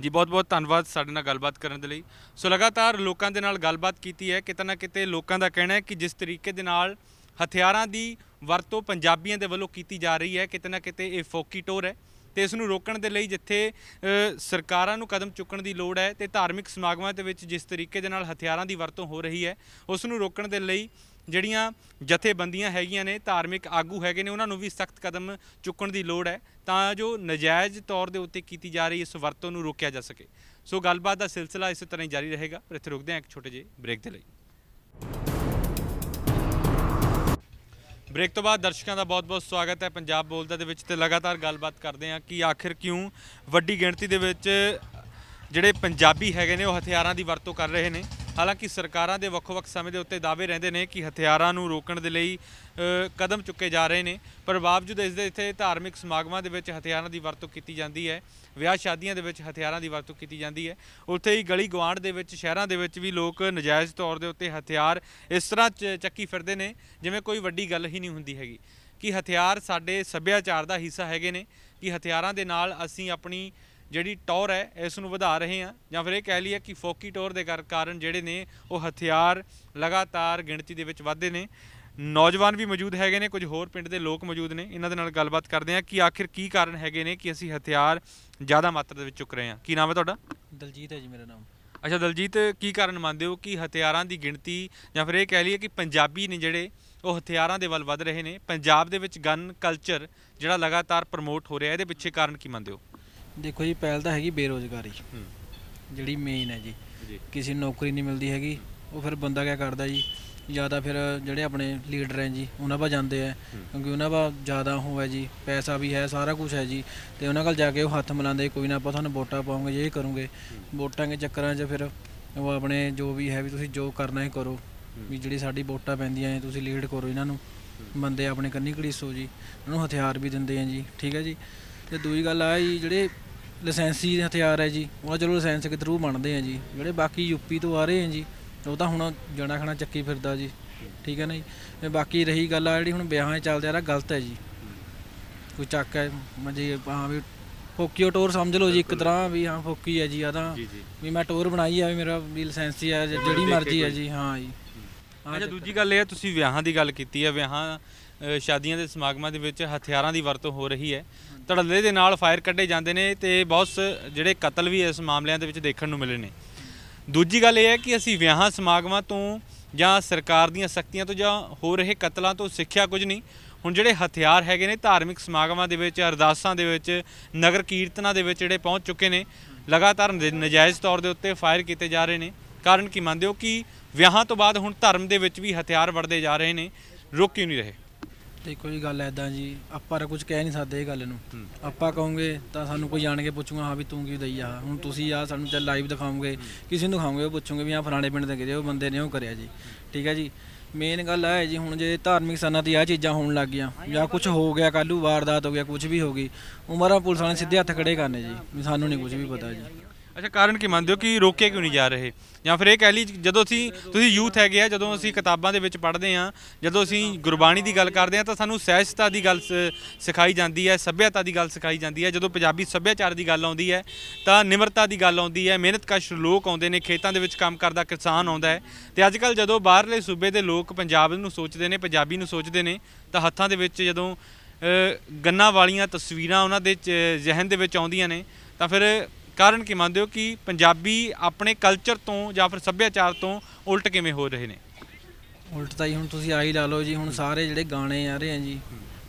ਜੀ ਬਹੁਤ ਬਹੁਤ ਧੰਨਵਾਦ ਸਾਡੇ ਨਾਲ ਗੱਲਬਾਤ ਕਰਨ ਦੇ ਲਈ ਸੋ ਲਗਾਤਾਰ ਲੋਕਾਂ ਦੇ ਨਾਲ ਗੱਲਬਾਤ ਕੀਤੀ ਹੈ ਕਿਤੇ ਨਾ ਕਿਤੇ ਲੋਕਾਂ ਦਾ ਕਹਿਣਾ ਹੈ ਕਿ ਜਿਸ ਤਰੀਕੇ ਦੇ ਨਾਲ ਹਥਿਆਰਾਂ ਦੀ ਵਰਤੋਂ ਪੰਜਾਬੀਆਂ ਦੇ ਵੱਲੋਂ ਕੀਤੀ ਜਾ ਰਹੀ ਹੈ ਕਿਤੇ ਨਾ ਕਿਤੇ ਇਹ ਫੋਕੀ ਟੋਰ ਹੈ ਤੇ ਇਸ ਨੂੰ ਰੋਕਣ ਦੇ ਲਈ ਜਿੱਥੇ ਸਰਕਾਰਾਂ ਨੂੰ ਕਦਮ ਚੁੱਕਣ ਦੀ ਲੋੜ ਹੈ ਤੇ ਧਾਰਮਿਕ ਸਮਾਗਮਾਂ ਦੇ ਵਿੱਚ ਜਿਸ ਤਰੀਕੇ ਦੇ ਨਾਲ ਹਥਿਆਰਾਂ ਦੀ ਵਰਤੋਂ ਹੋ ਰਹੀ ਹੈ ਉਸ ਨੂੰ ਰੋਕਣ ਦੇ ਲਈ ਜਿਹੜੀਆਂ ਜਥੇਬੰਦੀਆਂ ਹੈਗੀਆਂ ਨੇ ਧਾਰਮਿਕ ਆਗੂ ਹੈਗੇ ਨੇ ਉਹਨਾਂ ਨੂੰ ਵੀ ਸਖਤ ਕਦਮ ਚੁੱਕਣ ਦੀ ਲੋੜ ਹੈ ਤਾਂ ਜੋ ਨਜਾਇਜ਼ ਤੌਰ ਦੇ ਉੱਤੇ ਕੀਤੀ ਜਾ ਰਹੀ ਇਸ ਵਰਤੋਂ ਨੂੰ ਰੋਕਿਆ ਜਾ ਸਕੇ ਸੋ ਗੱਲਬਾਤ ਦਾ ਸਿਲਸਿਲਾ ਇਸੇ ਤਰ੍ਹਾਂ ਹੀ ਜਾਰੀ ਰਹੇਗਾ ਪਰ ਇੱਥੇ ਰੁਕਦੇ ਹਾਂ ਇੱਕ ਛੋਟੇ ਜਿਹੇ ਬ੍ਰੇਕ ਦੇ ਲਈ ਬ੍ਰੇਕ ਤੋਂ ਬਾਅਦ ਦਰਸ਼ਕਾਂ ਦਾ ਬਹੁਤ-ਬਹੁਤ ਸਵਾਗਤ ਹੈ ਪੰਜਾਬ ਬੋਲਦਾ ਦੇ ਵਿੱਚ ਤੇ ਲਗਾਤਾਰ ਗੱਲਬਾਤ ਕਰਦੇ ਹਾਂ ਕਿ ਆਖਿਰ ਕਿਉਂ ਵੱਡੀ ਗਿਣਤੀ ਦੇ ਵਿੱਚ ਜਿਹੜੇ ਪੰਜਾਬੀ ਹੈਗੇ ਨੇ ਉਹ ਹਥਿਆਰਾਂ ਦੀ ਵਰਤੋਂ ਕਰ ਰਹੇ ਨੇ ਹਾਲਾਂਕਿ ਸਰਕਾਰਾਂ ਦੇ ਵੱਖ-ਵੱਖ ਸਮੇਂ ਦੇ ਉੱਤੇ ਦਾਅਵੇ ਰਹਿੰਦੇ ਨੇ ਕਿ ਹਥਿਆਰਾਂ ਨੂੰ ਰੋਕਣ ਦੇ ਲਈ ਕਦਮ ਚੁੱਕੇ ਜਾ ਰਹੇ ਨੇ ਪਰ ਬਾਵਜੂਦ ਇਸ ਦੇ ਇੱਥੇ ਧਾਰਮਿਕ ਸਮਾਗਮਾਂ ਦੇ ਵਿੱਚ ਹਥਿਆਰਾਂ ਦੀ ਵਰਤੋਂ ਕੀਤੀ ਜਾਂਦੀ ਹੈ ਵਿਆਹ ਸ਼ਾਦੀਆਂ ਦੇ ਵਿੱਚ ਹਥਿਆਰਾਂ ਦੀ ਵਰਤੋਂ ਕੀਤੀ ਜਾਂਦੀ ਹੈ ਉੱਥੇ ਹੀ ਗਲੀ ਗਵਾਂਢ ਦੇ ਵਿੱਚ ਸ਼ਹਿਰਾਂ ਦੇ ਵਿੱਚ ਵੀ ਲੋਕ ਨਜਾਇਜ਼ ਤੌਰ ਦੇ ਉੱਤੇ ਹਥਿਆਰ ਇਸ ਤਰ੍ਹਾਂ ਚੱਕੀ ਫਿਰਦੇ ਨੇ ਜਿਵੇਂ ਕੋਈ ਵੱਡੀ ਗੱਲ ਹੀ ਨਹੀਂ ਹੁੰਦੀ ਹੈਗੀ ਕਿ ਹਥਿਆਰ ਸਾਡੇ ਸੱਭਿਆਚਾਰ ਦਾ ਹਿੱਸਾ ਹੈਗੇ ਨੇ ਕਿ ਹਥਿਆਰਾਂ ਦੇ ਨਾਲ ਅਸੀਂ ਆਪਣੀ ਜਿਹੜੀ ਟੌਰ ਹੈ ਇਸ ਨੂੰ ਵਧਾ ਰਹੇ ਆ ਜਾਂ ਫਿਰ ਇਹ ਕਹਿ ਲਈਏ ਕਿ ਫੋਕੀ ਟੌਰ ਦੇ ਕਾਰਨ ਜਿਹੜੇ ਨੇ ਉਹ ਹਥਿਆਰ ਲਗਾਤਾਰ ਗਿਣਤੀ ਦੇ ਵਿੱਚ ਵਧਦੇ ਨੇ ਨੌਜਵਾਨ ਵੀ ਮੌਜੂਦ ਹੈਗੇ ਨੇ ਕੁਝ ਹੋਰ ਪਿੰਡ ਦੇ ਲੋਕ ਮੌਜੂਦ ਨੇ ਇਹਨਾਂ ਦੇ ਨਾਲ ਗੱਲਬਾਤ ਕਰਦੇ ਆ ਕਿ ਆਖਿਰ ਕੀ ਕਾਰਨ ਹੈਗੇ ਨੇ ਕਿ ਅਸੀਂ ਹਥਿਆਰ ਜ਼ਿਆਦਾ ਮਾਤਰਾ ਦੇ ਵਿੱਚ ਚੁੱਕ ਰਹੇ ਆ ਕੀ ਨਾਮ ਹੈ ਤੁਹਾਡਾ ਦਲਜੀਤ ਹੈ ਜੀ ਮੇਰਾ ਨਾਮ ਅੱਛਾ ਦਲਜੀਤ ਕੀ ਕਾਰਨ ਮੰਨਦੇ ਹੋ ਕਿ ਹਥਿਆਰਾਂ ਦੀ ਗਿਣਤੀ ਜਾਂ ਫਿਰ ਇਹ ਕਹਿ ਲਈਏ ਕਿ ਪੰਜਾਬੀ ਨੇ ਜਿਹੜੇ ਉਹ ਹਥਿਆਰਾਂ ਦੇ ਵੱਲ ਵੱਧ ਰਹੇ ਨੇ ਪੰਜਾਬ ਦੇ ਵਿੱਚ ਗਨ ਕਲਚਰ ਜਿਹੜਾ ਲਗਾਤਾਰ ਪ੍ਰਮੋਟ ਹੋ ਰਿਹਾ ਇਹਦੇ ਪਿੱਛੇ ਕਾਰਨ ਕੀ ਮੰਨਦੇ ਹੋ ਦੇਖੋ ਜੀ ਪਹਿਲ ਤਾਂ ਹੈਗੀ ਬੇਰੋਜ਼ਗਾਰੀ ਜਿਹੜੀ ਮੇਨ ਹੈ ਜੀ ਕਿਸੇ ਨੌਕਰੀ ਨਹੀਂ ਮਿਲਦੀ ਹੈਗੀ ਉਹ ਫਿਰ ਬੰਦਾ ਕਿਆ ਕਰਦਾ ਜੀ ਜ਼ਿਆਦਾ ਫਿਰ ਜਿਹੜੇ ਆਪਣੇ ਲੀਡਰ ਹੈ ਜੀ ਉਹਨਾਂ ਬਾ ਜਾਂਦੇ ਆ ਕਿਉਂਕਿ ਉਹਨਾਂ ਬਾ ਜ਼ਿਆਦਾ ਹੋ ਹੈ ਜੀ ਪੈਸਾ ਵੀ ਹੈ ਸਾਰਾ ਕੁਝ ਹੈ ਜੀ ਤੇ ਉਹਨਾਂ ਕੋਲ ਜਾ ਕੇ ਉਹ ਹੱਥ ਮਿਲਾਉਂਦੇ ਕੋਈ ਨਾ ਆਪਾਂ ਤੁਹਾਨੂੰ ਵੋਟਾਂ ਪਾਉਂਗੇ ਇਹ ਕਰੂਗੇ ਵੋਟਾਂ ਦੇ ਚੱਕਰਾਂ 'ਚ ਫਿਰ ਉਹ ਆਪਣੇ ਜੋ ਵੀ ਹੈ ਵੀ ਤੁਸੀਂ ਜੋ ਕਰਨਾ ਹੈ ਕਰੋ ਵੀ ਜਿਹੜੀ ਸਾਡੀ ਵੋਟਾਂ ਪੈਂਦੀਆਂ ਨੇ ਤੁਸੀਂ ਲੀਡ ਕਰੋ ਇਹਨਾਂ ਨੂੰ ਬੰਦੇ ਆਪਣੇ ਕੰਨੀ ਘੜੀਸੋ ਜੀ ਉਹਨੂੰ ਹਥਿਆਰ ਵੀ ਦਿੰਦੇ ਆ ਜੀ ਠੀਕ ਹੈ ਜੀ ਤੇ ਦੂਜੀ ਗੱਲ ਆ ਜੀ ਜਿਹੜੇ ਲਾਇਸੈਂਸੀ ਹਥਿਆਰ ਹੈ ਜੀ ਉਹ ਚਲੋ ਲਾਇਸੈਂਸ ਦੇ ਥਰੂ ਬਣਦੇ ਆ ਜੀ ਜਿਹੜੇ ਬਾਕੀ ਯੂਪੀ ਤੋਂ ਆ ਰਹੇ ਆ ਜੀ ਉਹ ਤਾਂ ਹੁਣ ਜਣਾ ਖਣਾ ਚੱਕੀ ਫਿਰਦਾ ਜੀ ਠੀਕ ਹੈ ਨਾ ਜੀ ਤੇ ਬਾਕੀ ਰਹੀ ਗੱਲ ਆ ਜਿਹੜੀ ਹੁਣ ਵਿਆਹਾਂ 'ਚ ਚੱਲਦੇ ਆ ਰਹਾ ਗਲਤ ਹੈ ਜੀ ਕੋਈ ਚੱਕ ਹੈ ਮਜੀ ਹਾਂ ਵੀ ਫੋਕੀਓ ਟੋਰ ਸਮਝ ਲਓ ਜੀ ਇੱਕ ਤਰ੍ਹਾਂ ਵੀ ਹਾਂ ਫੋਕੀ ਹੈ ਜੀ ਆ ਤਾਂ ਵੀ ਮੈਂ ਟੋਰ ਬਣਾਈ ਆ ਵੀ ਮੇਰਾ ਵੀ ਲਾਇਸੈਂਸੀ ਆ ਜਿਹੜੀ ਮਰਜ਼ੀ ਹੈ ਜੀ ਹਾਂ ਜੀ ਅੱਛਾ ਦੂਜੀ ਗੱਲ ਇਹ ਤੁਸੀਂ ਵਿਆਹਾਂ ਦੀ ਗੱਲ ਕੀਤੀ ਹੈ ਵਿਆਹਾਂ ਸ਼ਾਦੀਆਂ ਦੇ ਸਮਾਗਮਾਂ ਦੇ ਵਿੱਚ ਹਥਿਆਰਾਂ ਦੀ ਵਰਤੋਂ ਹੋ ਰਹੀ ਹੈ ਧੜੱਲੇ ਦੇ ਨਾਲ ਫਾਇਰ ਕੱਢੇ ਜਾਂਦੇ ਨੇ ਤੇ ਬਹੁਤ ਜਿਹੜੇ ਕਤਲ ਵੀ ਇਸ ਮਾਮਲਿਆਂ ਦੇ ਵਿੱਚ ਦੇਖਣ ਨੂੰ ਮਿਲੇ ਨੇ ਦੂਜੀ ਗੱਲ ਇਹ ਹੈ ਕਿ ਅਸੀਂ ਵਿਆਹਾਂ ਸਮਾਗਮਾਂ ਤੋਂ ਜਾਂ ਸਰਕਾਰ ਦੀਆਂ ਸ਼ਕਤੀਆਂ ਤੋਂ ਜਾਂ ਹੋ ਰਹੇ ਕਤਲਾਂ ਤੋਂ ਸਿੱਖਿਆ ਕੁਝ ਨਹੀਂ ਹੁਣ ਜਿਹੜੇ ਹਥਿਆਰ ਹੈਗੇ ਨੇ ਧਾਰਮਿਕ ਸਮਾਗਮਾਂ ਦੇ ਵਿੱਚ ਅਰਦਾਸਾਂ ਦੇ ਵਿੱਚ ਨਗਰ ਕੀਰਤਨਾਂ ਦੇ ਵਿੱਚ ਜਿਹੜੇ ਪਹੁੰਚ ਚੁੱਕੇ ਨੇ ਲਗਾਤਾਰ ਨਜਾਇਜ਼ ਤੌਰ ਦੇ ਉੱਤੇ ਫਾਇਰ ਕੀਤੇ ਜਾ ਰਹੇ ਨੇ ਕਾਰਨ ਕੀ ਮੰਨਦੇ ਹੋ ਕਿ ਵਿਆਹਾਂ ਤੋਂ ਬਾਅਦ ਹੁਣ ਧਰਮ ਦੇ ਵਿੱਚ ਵੀ ਹਥਿਆਰ ਵੜਦੇ ਜਾ ਰਹੇ ਨੇ ਰੁਕ ਕਿਉਂ ਨਹੀਂ ਰਹੇ ਦੇਖੋ ਜੀ ਗੱਲ ਐਦਾਂ ਜੀ ਆਪਾਂ ਰ ਕੁਝ ਕਹਿ ਨਹੀਂ ਸਕਦੇ ਇਹ ਗੱਲ ਨੂੰ ਆਪਾਂ ਕਹੋਗੇ ਤਾਂ ਸਾਨੂੰ ਕੋਈ ਜਾਣ ਕੇ ਪੁੱਛੂਗਾ ਹਾਂ ਵੀ ਤੂੰ ਕੀ ਦਈ ਆ ਹੁਣ ਤੁਸੀਂ ਆ ਸਾਨੂੰ ਚੱਲ ਲਾਈਵ ਦਿਖਾਓਗੇ ਕਿਸੇ ਨੂੰ ਦਿਖਾਓਗੇ ਉਹ ਪੁੱਛੂਗੇ ਵੀ ਆ ਫਲਾਣੇ ਪਿੰਡ ਦੇ ਕਿਦੇ ਉਹ ਬੰਦੇ ਨੇ ਉਹ ਕਰਿਆ ਜੀ ਠੀਕ ਹੈ ਜੀ ਮੇਨ ਗੱਲ ਆ ਹੈ ਜੀ ਹੁਣ ਜੇ ਧਾਰਮਿਕ ਸਥਾਨਾਂ ਤੇ ਆ ਚੀਜ਼ਾਂ ਹੋਣ ਲੱਗ ਗਿਆ ਜਾਂ ਕੁਝ ਹੋ ਗਿਆ ਕੱਲੂ ਵਾਰਦਾਤ ਹੋ ਗਿਆ ਕੁਝ ਵੀ ਹੋ ਗਈ ਉਮਰਾਂ ਪੁਲਿਸ ਵਾਲੇ ਸਿੱਧੇ ਹੱਥ ਖੜੇ ਕਰਨੇ ਜੀ ਸਾਨੂੰ ਨਹੀਂ ਕੁਝ ਵੀ ਪਤਾ ਜੀ ਅੱਛਾ ਕਾਰਨ ਕੀ ਮੰਨਦੇ ਹੋ ਕਿ ਰੋਕੇ ਕਿਉਂ ਨਹੀਂ ਜਾ ਰਹੇ ਜਾਂ ਫਿਰ ਇਹ ਕਹਿ ਲਈ ਜਦੋਂ ਅਸੀਂ ਤੁਸੀਂ ਯੂਥ ਹੈਗੇ ਆ ਜਦੋਂ ਅਸੀਂ ਕਿਤਾਬਾਂ ਦੇ ਵਿੱਚ ਪੜ੍ਹਦੇ ਆ ਜਦੋਂ ਅਸੀਂ ਗੁਰਬਾਣੀ ਦੀ ਗੱਲ ਕਰਦੇ ਆ ਤਾਂ ਸਾਨੂੰ ਸਹਿਜਤਾ ਦੀ ਗੱਲ ਸਿਖਾਈ ਜਾਂਦੀ ਹੈ ਸੱਭਿਅਤਾ ਦੀ ਗੱਲ ਸਿਖਾਈ ਜਾਂਦੀ ਹੈ ਜਦੋਂ ਪੰਜਾਬੀ ਸੱਭਿਆਚਾਰ ਦੀ ਗੱਲ ਆਉਂਦੀ ਹੈ ਤਾਂ ਨਿਮਰਤਾ ਦੀ ਗੱਲ ਆਉਂਦੀ ਹੈ ਮਿਹਨਤਕਸ਼ ਲੋਕ ਆਉਂਦੇ ਨੇ ਖੇਤਾਂ ਦੇ ਵਿੱਚ ਕੰਮ ਕਰਦਾ ਕਿਸਾਨ ਆਉਂਦਾ ਹੈ ਤੇ ਅੱਜ ਕੱਲ ਜਦੋਂ ਬਾਹਰਲੇ ਸੂਬੇ ਦੇ ਲੋਕ ਪੰਜਾਬ ਨੂੰ ਸੋਚਦੇ ਨੇ ਪੰਜਾਬੀ ਨੂੰ ਸੋਚਦੇ ਨੇ ਤਾਂ ਹੱਥਾਂ ਦੇ ਵਿੱਚ ਜਦੋਂ ਗੰਨਾ ਵਾਲੀਆਂ ਤਸਵੀਰਾਂ ਉਹਨਾਂ ਦੇ ਜ਼ਿਹਨ ਦੇ ਵਿੱਚ ਆਉਂਦੀਆਂ ਨੇ ਤਾਂ ਫਿਰ ਕਾਰਨ ਕੀ ਮੰਨਦੇ ਹੋ ਕਿ ਪੰਜਾਬੀ ਆਪਣੇ ਕਲਚਰ ਤੋਂ ਜਾਂ ਫਿਰ ਸੱਭਿਆਚਾਰ ਤੋਂ ਉਲਟ ਕਿਵੇਂ ਹੋ ਰਹੇ ਨੇ ਉਲਟ ਤਾਂ ਹੀ ਹੁਣ ਤੁਸੀਂ ਆਹੀ ਲਾ ਲਓ ਜੀ ਹੁਣ ਸਾਰੇ ਜਿਹੜੇ ਗਾਣੇ ਆ ਰਹੇ ਆ ਜੀ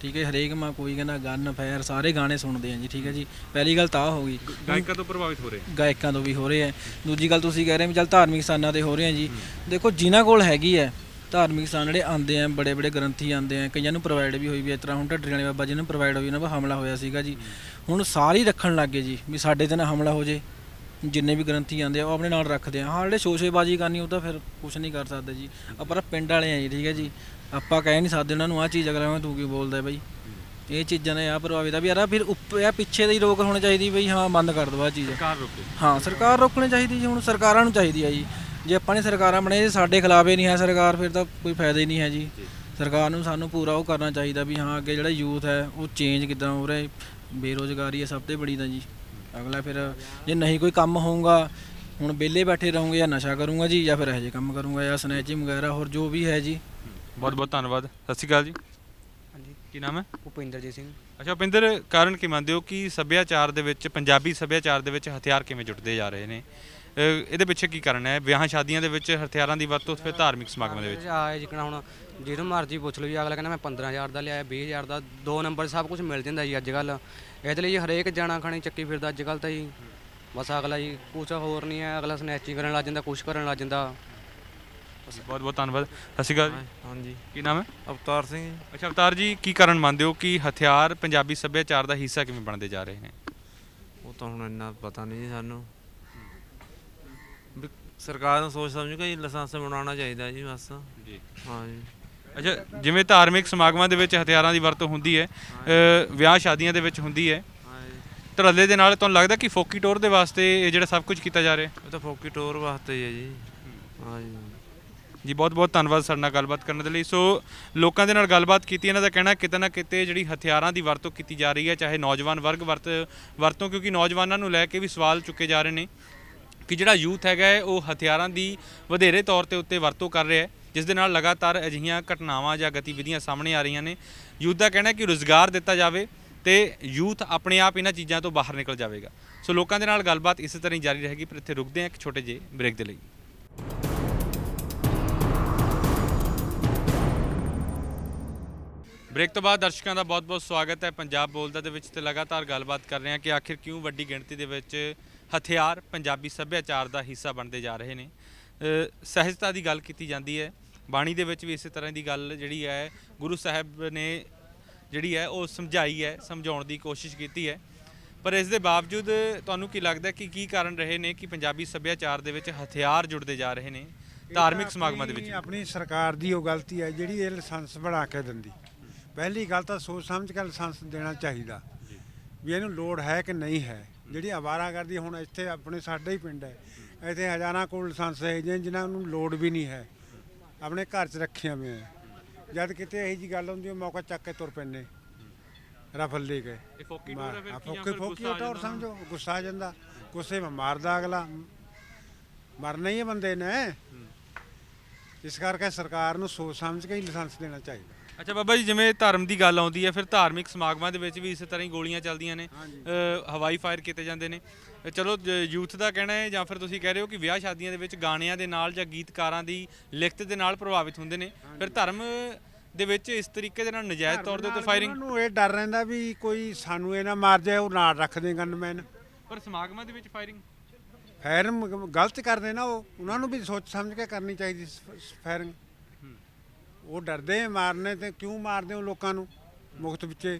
ਠੀਕ ਹੈ ਹਰੇਕ ਮਾ ਕੋਈ ਕਹਿੰਦਾ ਗਨ ਫਾਇਰ ਸਾਰੇ ਗਾਣੇ ਸੁਣਦੇ ਆ ਜੀ ਠੀਕ ਹੈ ਜੀ ਪਹਿਲੀ ਗੱਲ ਤਾਂ ਹੋ ਗਈ ਗਾਇਕਾਂ ਤੋਂ ਪ੍ਰਭਾਵਿਤ ਹੋ ਰਹੇ ਗਾਇਕਾਂ ਤੋਂ ਵੀ ਹੋ ਰਹੇ ਆ ਦੂਜੀ ਗੱਲ ਤੁਸੀਂ ਕਹਿ ਰਹੇ ਵੀ ਚਲ ਧਾਰਮਿਕ ਸਥਾਨਾਂ ਤੇ ਹੋ ਰਹੇ ਆ ਜੀ ਦੇਖੋ ਜਿਨ੍ਹਾਂ ਕੋਲ ਹੈਗੀ ਹੈ ਧਾਰਮਿਕ ਸਥਾਨ ਜਿਹੜੇ ਆਂਦੇ ਆ ਬੜੇ ਬੜੇ ਗ੍ਰੰਥੀ ਆਂਦੇ ਆ ਕਈਆਂ ਨੂੰ ਪ੍ਰੋਵਾਈਡ ਵੀ ਹੋਈ ਵੀ ਇਸ ਤਰ੍ਹਾਂ ਹੁਣ ਢੱਡਰੀ ਵਾਲੇ ਬਾਬਾ ਜੀ ਨੂੰ ਪ੍ਰੋਵਾਈਡ ਹੋਈ ਉਹਨਾਂ ਪਰ ਹਮਲਾ ਹੋਇਆ ਸੀਗਾ ਜੀ ਹੁਣ ਸਾਰੇ ਰੱਖਣ ਲੱਗ ਗਏ ਜੀ ਵੀ ਸਾਡੇ ਤੇ ਨਾ ਹਮਲਾ ਹੋ ਜੇ ਜਿੰਨੇ ਵੀ ਗਰੰਤੀ ਆਂਦੇ ਆ ਉਹ ਆਪਣੇ ਨਾਲ ਰੱਖਦੇ ਆ ਹਾਂ ਜਿਹੜੇ ਸ਼ੋਸ਼ੇਬਾਜ਼ੀ ਕਰਨੀ ਉਹ ਤਾਂ ਫਿਰ ਕੁਝ ਨਹੀਂ ਕਰ ਸਕਦੇ ਜੀ ਪਰ ਪਿੰਡ ਵਾਲੇ ਆ ਜੀ ਠੀਕ ਹੈ ਜੀ ਆਪਾਂ ਕਹਿ ਨਹੀਂ ਸਕਦੇ ਉਹਨਾਂ ਨੂੰ ਆਹ ਚੀਜ਼ ਅਗਲਾ ਤੂੰ ਕੀ ਬੋਲਦਾ ਬਈ ਇਹ ਚੀਜ਼ਾਂ ਨੇ ਆ ਪ੍ਰਭਾਵਿਤ ਆ ਵੀ ਯਾਰ ਫਿਰ ਉੱਪਰ ਪਿੱਛੇ ਦੀ ਰੋਕ ਹੋਣੀ ਚਾਹੀਦੀ ਬਈ ਹਾਂ ਬੰਦ ਕਰ ਦਵਾ ਚੀਜ਼ ਸਰਕਾਰ ਰੋਕੇ ਹਾਂ ਸਰਕਾਰ ਰੋਕਣੀ ਚਾਹੀਦੀ ਜੀ ਹੁਣ ਸਰਕਾਰਾਂ ਨੂੰ ਚਾਹੀਦੀ ਆ ਜੀ ਜੇ ਆਪਾਂ ਨੇ ਸਰਕਾਰਾਂ ਬਣੇ ਸਾਡੇ ਖਿਲਾਫ ਹੀ ਨਹੀਂ ਹੈ ਸਰਕਾਰ ਫਿਰ ਤਾਂ ਕੋਈ ਫਾਇਦਾ ਹੀ ਨਹੀਂ ਹੈ ਜੀ ਸਰਕਾਰ ਨੂੰ ਸਾਨੂੰ ਪੂਰਾ ਉਹ ਕਰਨਾ ਚਾਹੀਦਾ ਵੀ ਹਾਂ ਅੱਗੇ ਜਿਹੜਾ ਯੂਥ ਹੈ ਉਹ ਚੇਂਜ ਕਿਦਾਂ ਹੋ ਰਿਹਾ ਬੇਰੋਜ਼ਗਾਰੀ ਹੈ ਸਭ ਤੋਂ ਬੜੀ ਤਾਂ ਜੀ ਅਗਲਾ ਫਿਰ ਜੇ ਨਹੀਂ ਕੋਈ ਕੰਮ ਹੋਊਗਾ ਹੁਣ ਵਿਹਲੇ ਬੈਠੇ ਰਹੂੰਗੇ ਜਾਂ ਨਸ਼ਾ ਕਰੂੰਗਾ ਜੀ ਜਾਂ ਫਿਰ ਇਹ ਜੇ ਕੰਮ ਕਰੂੰਗਾ ਜਾਂ ਸਨੈਚਿੰਗ ਵਗੈਰਾ ਹੋਰ ਜੋ ਵੀ ਹੈ ਜੀ ਬਹੁਤ ਬਹੁਤ ਧੰਨਵਾਦ ਸਤਿ ਸ਼੍ਰੀ ਅਕਾਲ ਜੀ ਹਾਂਜੀ ਕੀ ਨਾਮ ਹੈ ਭੁਪਿੰਦਰਜੀਤ ਸਿੰਘ ਅੱਛਾ ਭੁਪਿੰਦਰ ਕਾਰਨ ਕੀ ਮੰਨਦੇ ਹੋ ਕਿ ਸੱਭਿਆਚਾਰ ਦੇ ਵਿੱਚ ਪੰਜਾਬੀ ਸੱਭਿਆਚਾਰ ਦੇ ਵਿੱਚ ਹਥਿਆਰ ਕਿਵੇਂ ਜੁੜਦੇ ਜਾ ਰਹੇ ਨੇ ਇਹਦੇ ਪਿੱਛੇ ਕੀ ਕਾਰਨ ਹੈ ਵਿਆਹਾਂ ਸ਼ਾਦੀਆਂ ਦੇ ਵਿੱਚ ਹਥਿਆਰਾਂ ਦੀ ਵਰਤੋਂ ਫਿਰ ਧਾਰਮਿਕ ਸਮਾਗਮਾਂ ਦੇ ਵਿੱਚ ਆ ਜਿਕਣਾ ਹੁਣ ਜਿਹੜਾ ਮਰਜ਼ੀ ਪੁੱਛ ਲਓ ਜੀ ਅਗਲਾ ਕਹਿੰਦਾ ਮੈਂ 15000 ਦਾ ਲਿਆ 20000 ਦਾ ਦੋ ਨੰਬਰ ਸਭ ਕੁਝ ਮਿਲ ਜਾਂਦਾ ਜੀ ਅੱਜ ਕੱਲ ਇਹਦੇ ਲਈ ਹਰੇਕ ਜਾਣਾ ਖਾਣੀ ਚੱਕੀ ਫਿਰਦਾ ਅੱਜ ਕੱਲ ਤਾਂ ਜੀ ਬਸ ਅਗਲਾ ਜੀ ਕੁਝ ਹੋਰ ਨਹੀਂ ਹੈ ਅਗਲਾ ਸਨੈਚਿੰਗ ਕਰਨ ਲੱਗ ਜਾਂਦਾ ਕੁਝ ਕਰਨ ਲੱਗ ਜਾਂਦਾ ਬਹੁਤ ਬਹੁਤ ਧੰਨਵਾਦ ਸਤਿ ਸ਼੍ਰੀ ਹਾਂਜੀ ਕੀ ਨਾਮ ਹੈ ਅਵਤਾਰ ਸਿੰਘ ਅੱਛਾ ਅਵਤਾਰ ਜੀ ਕੀ ਕਾਰਨ ਮੰਨਦੇ ਹੋ ਕਿ ਹਥਿਆਰ ਪੰਜਾਬੀ ਸੱਭਿਆਚਾਰ ਦਾ ਹਿੱਸਾ ਕਿਵੇਂ ਬਣਦੇ ਜਾ ਰਹੇ ਨੇ ਉਹ ਤਾਂ ਹੁਣ ਇੰਨਾ ਪਤਾ ਨਹੀਂ ਜੀ ਸਾਨੂੰ ਸਰਕਾਰ ਨੂੰ ਸੋਚ ਸਮਝ ਕੇ ਲਾਇਸੈਂਸ ਬਣਾਉਣਾ ਚਾਹੀਦਾ ਜੀ ਬਸ ਜੀ ਹਾਂ ਜੀ ਅੱਛਾ ਜਿਵੇਂ ਧਾਰਮਿਕ ਸਮਾਗਮਾਂ ਦੇ ਵਿੱਚ ਹਥਿਆਰਾਂ ਦੀ ਵਰਤੋਂ ਹੁੰਦੀ ਹੈ ਵਿਆਹ ਸ਼ਾਦੀਆਂ ਦੇ ਵਿੱਚ ਹੁੰਦੀ ਹੈ ਧੜੱਲੇ ਦੇ ਨਾਲ ਤੁਹਾਨੂੰ ਲੱਗਦਾ ਕਿ ਫੋਕੀ ਟੋਰ ਦੇ ਵਾਸਤੇ ਇਹ ਜਿਹੜਾ ਸਭ ਕੁਝ ਕੀਤਾ ਜਾ ਰਿਹਾ ਇਹ ਤਾਂ ਫੋਕੀ ਟੋਰ ਵਾਸਤੇ ਹੀ ਹੈ ਜੀ ਹਾਂ ਜੀ ਜੀ ਬਹੁਤ ਬਹੁਤ ਧੰਨਵਾਦ ਸਾਡੇ ਨਾਲ ਗੱਲਬਾਤ ਕਰਨ ਦੇ ਲਈ ਸੋ ਲੋਕਾਂ ਦੇ ਨਾਲ ਗੱਲਬਾਤ ਕੀਤੀ ਇਹਨਾਂ ਦਾ ਕਹਿਣਾ ਕਿਤੇ ਨਾ ਕਿਤੇ ਜਿਹੜੀ ਹਥਿਆਰਾਂ ਦੀ ਵਰਤੋਂ ਕੀਤੀ ਜਾ ਰਹੀ ਹੈ ਚਾਹੇ ਨੌਜਵਾਨ ਵਰਗ ਵਰਤ ਵਰਤੋਂ ਕਿਉਂਕਿ ਨੌਜਵਾਨਾਂ ਨੂੰ ਲੈ ਕੇ ਵੀ ਸਵਾਲ ਚੁੱਕੇ ਜਾ ਰਹੇ ਨੇ ਕਿ ਜਿਹੜਾ ਯੂਥ ਹੈਗਾ ਉਹ ਹਥਿਆਰਾਂ ਦੀ ਵਧੇਰੇ ਤੌਰ ਤੇ ਉੱਤੇ ਵਰਤੋਂ ਕਰ ਰਿਹਾ ਹੈ ਜਿਸ ਦੇ ਨਾਲ ਲਗਾਤਾਰ ਅਜਿਹੀਆਂ ਘਟਨਾਵਾਂ ਜਾਂ ਗਤੀਵਿਧੀਆਂ ਸਾਹਮਣੇ ਆ ਰਹੀਆਂ ਨੇ ਯੂਥ ਦਾ ਕਹਿਣਾ ਕਿ ਰੋਜ਼ਗਾਰ ਦਿੱਤਾ ਜਾਵੇ ਤੇ ਯੂਥ ਆਪਣੇ ਆਪ ਇਹਨਾਂ ਚੀਜ਼ਾਂ ਤੋਂ ਬਾਹਰ ਨਿਕਲ ਜਾਵੇਗਾ ਸੋ ਲੋਕਾਂ ਦੇ ਨਾਲ ਗੱਲਬਾਤ ਇਸੇ ਤਰ੍ਹਾਂ ਹੀ ਜਾਰੀ ਰਹੇਗੀ ਪਰ ਇੱਥੇ ਰੁਕਦੇ ਹਾਂ ਇੱਕ ਛੋਟੇ ਜਿਹੇ ਬ੍ਰੇਕ ਦੇ ਲਈ ਬ੍ਰੇਕ ਤੋਂ ਬਾਅਦ ਦਰਸ਼ਕਾਂ ਦਾ ਬਹੁਤ-ਬਹੁਤ ਸਵਾਗਤ ਹੈ ਪੰਜਾਬ ਬੋਲਦਾ ਦੇ ਵਿੱਚ ਤੇ ਲਗਾਤਾਰ ਗੱਲਬਾਤ ਕਰ ਰਹੇ ਹਾਂ ਕਿ ਆਖਿਰ ਕਿਉਂ ਵੱਡੀ ਗਿਣਤੀ ਦੇ ਵਿੱਚ ਹਥਿਆਰ ਪੰਜਾਬੀ ਸੱਭਿਆਚਾਰ ਦਾ ਹਿੱਸਾ ਬਣਦੇ ਜਾ ਰਹੇ ਨੇ ਸਹਿਜਤਾ ਦੀ ਗੱਲ ਕੀਤੀ ਜਾਂਦੀ ਹੈ ਬਾਣੀ ਦੇ ਵਿੱਚ ਵੀ ਇਸੇ ਤਰ੍ਹਾਂ ਦੀ ਗੱਲ ਜਿਹੜੀ ਹੈ ਗੁਰੂ ਸਾਹਿਬ ਨੇ ਜਿਹੜੀ ਹੈ ਉਹ ਸਮਝਾਈ ਹੈ ਸਮਝਾਉਣ ਦੀ ਕੋਸ਼ਿਸ਼ ਕੀਤੀ ਹੈ ਪਰ ਇਸ ਦੇ ਬਾਵਜੂਦ ਤੁਹਾਨੂੰ ਕੀ ਲੱਗਦਾ ਕਿ ਕੀ ਕਾਰਨ ਰਹੇ ਨੇ ਕਿ ਪੰਜਾਬੀ ਸੱਭਿਆਚਾਰ ਦੇ ਵਿੱਚ ਹਥਿਆਰ ਜੁੜਦੇ ਜਾ ਰਹੇ ਨੇ ਧਾਰਮਿਕ ਸਮਾਗਮਾਂ ਦੇ ਵਿੱਚ ਆਪਣੀ ਸਰਕਾਰ ਦੀ ਉਹ ਗਲਤੀ ਹੈ ਜਿਹੜੀ ਇਹ ਲਾਇਸੈਂਸ ਬਣਾ ਕੇ ਦਿੰਦੀ ਪਹਿਲੀ ਗੱਲ ਤਾਂ ਸੋਚ ਸਮਝ ਕੇ ਲਾਇਸੈਂਸ ਦੇਣਾ ਚਾਹੀਦਾ ਵੀ ਇਹਨੂੰ ਲੋੜ ਹੈ ਕਿ ਨਹੀਂ ਹੈ ਜਿਹੜੀ ਆਵਾਰਾ ਕਰਦੀ ਹੁਣ ਇੱਥੇ ਆਪਣੇ ਸਾਡੇ ਹੀ ਪਿੰਡ ਹੈ ਇੱਥੇ ਹਜ਼ਾਰਾਂ ਕੋਲ ਲਾਇਸੈਂਸ ਹੈ ਜਿਨ੍ਹਾਂ ਨੂੰ ਲੋੜ ਵੀ ਨਹੀਂ ਹੈ ਆਪਣੇ ਘਰ 'ਚ ਰੱਖਿਆ ਹੋਇਆ ਹੈ ਜਦ ਕਿਤੇ ਇਹੋ ਜੀ ਗੱਲ ਹੁੰਦੀ ਹੈ ਮੌਕਾ ਚੱਕ ਕੇ ਤੁਰ ਪੈਂਦੇ ਰਫਲ ਲੈ ਕੇ ਇਹ ਫੋਕੀ ਨੂੰ ਫੋਕੀ ਫੋਕੀ ਟੌਰ ਸਮਝੋ ਗੁੱਸਾ ਆ ਜਾਂਦਾ ਗੁੱਸੇ ਮੈਂ ਮਾਰਦਾ ਅਗਲਾ ਮਰਨਾ ਹੀ ਬੰਦੇ ਨੇ ਇਸ ਕਰਕੇ ਸਰਕਾਰ ਨੂੰ ਸੋਚ ਸਮਝ ਕੇ ਹੀ ਲਾਇਸੈਂਸ ਦੇਣਾ ਚਾਹੀਦਾ ਅੱਛਾ ਬਾਬਾ ਜੀ ਜਿਵੇਂ ਧਰਮ ਦੀ ਗੱਲ ਆਉਂਦੀ ਹੈ ਫਿਰ ਧਾਰਮਿਕ ਸਮਾਗਮਾਂ ਦੇ ਵਿੱਚ ਵੀ ਇਸੇ ਤਰ੍ਹਾਂ ਹੀ ਗੋਲੀਆਂ ਚੱਲਦੀਆਂ ਨੇ ਹਵਾਈ ਫਾਇਰ ਕੀਤੇ ਜਾਂਦੇ ਨੇ ਚਲੋ ਯੂਥ ਦਾ ਕਹਿਣਾ ਹੈ ਜਾਂ ਫਿਰ ਤੁਸੀਂ ਕਹਿ ਰਹੇ ਹੋ ਕਿ ਵਿਆਹ ਸ਼ਾਦੀਆਂ ਦੇ ਵਿੱਚ ਗਾਣਿਆਂ ਦੇ ਨਾਲ ਜਾਂ ਗੀਤਕਾਰਾਂ ਦੀ ਲਿਖਤ ਦੇ ਨਾਲ ਪ੍ਰਭਾਵਿਤ ਹੁੰਦੇ ਨੇ ਫਿਰ ਧਰਮ ਦੇ ਵਿੱਚ ਇਸ ਤਰੀਕੇ ਦੇ ਨਾਲ ਨਜਾਇਜ਼ ਤੌਰ ਦੇ ਉੱਤੇ ਫਾਇਰਿੰਗ ਨੂੰ ਇਹ ਡਰ ਰਹਿੰਦਾ ਵੀ ਕੋਈ ਸਾਨੂੰ ਇਹ ਨਾ ਮਾਰ ਜਾਏ ਉਹ ਨਾਲ ਰੱਖ ਦੇ ਗਨਮੈਨ ਪਰ ਸਮਾਗਮਾਂ ਦੇ ਵਿੱਚ ਫਾਇਰਿੰਗ ਫਾਇਰਿੰਗ ਗਲਤ ਕਰਦੇ ਨਾ ਉਹ ਉਹਨਾਂ ਨੂੰ ਵੀ ਸੋਚ ਸਮਝ ਕੇ ਕਰਨੀ ਚਾਹੀਦੀ ਫਾਇਰਿੰਗ ਉਹ ਡਰਦੇ ਮਾਰਨੇ ਤੇ ਕਿਉਂ ਮਾਰਦੇ ਹੋ ਲੋਕਾਂ ਨੂੰ ਮੁਖਤ ਵਿੱਚੇ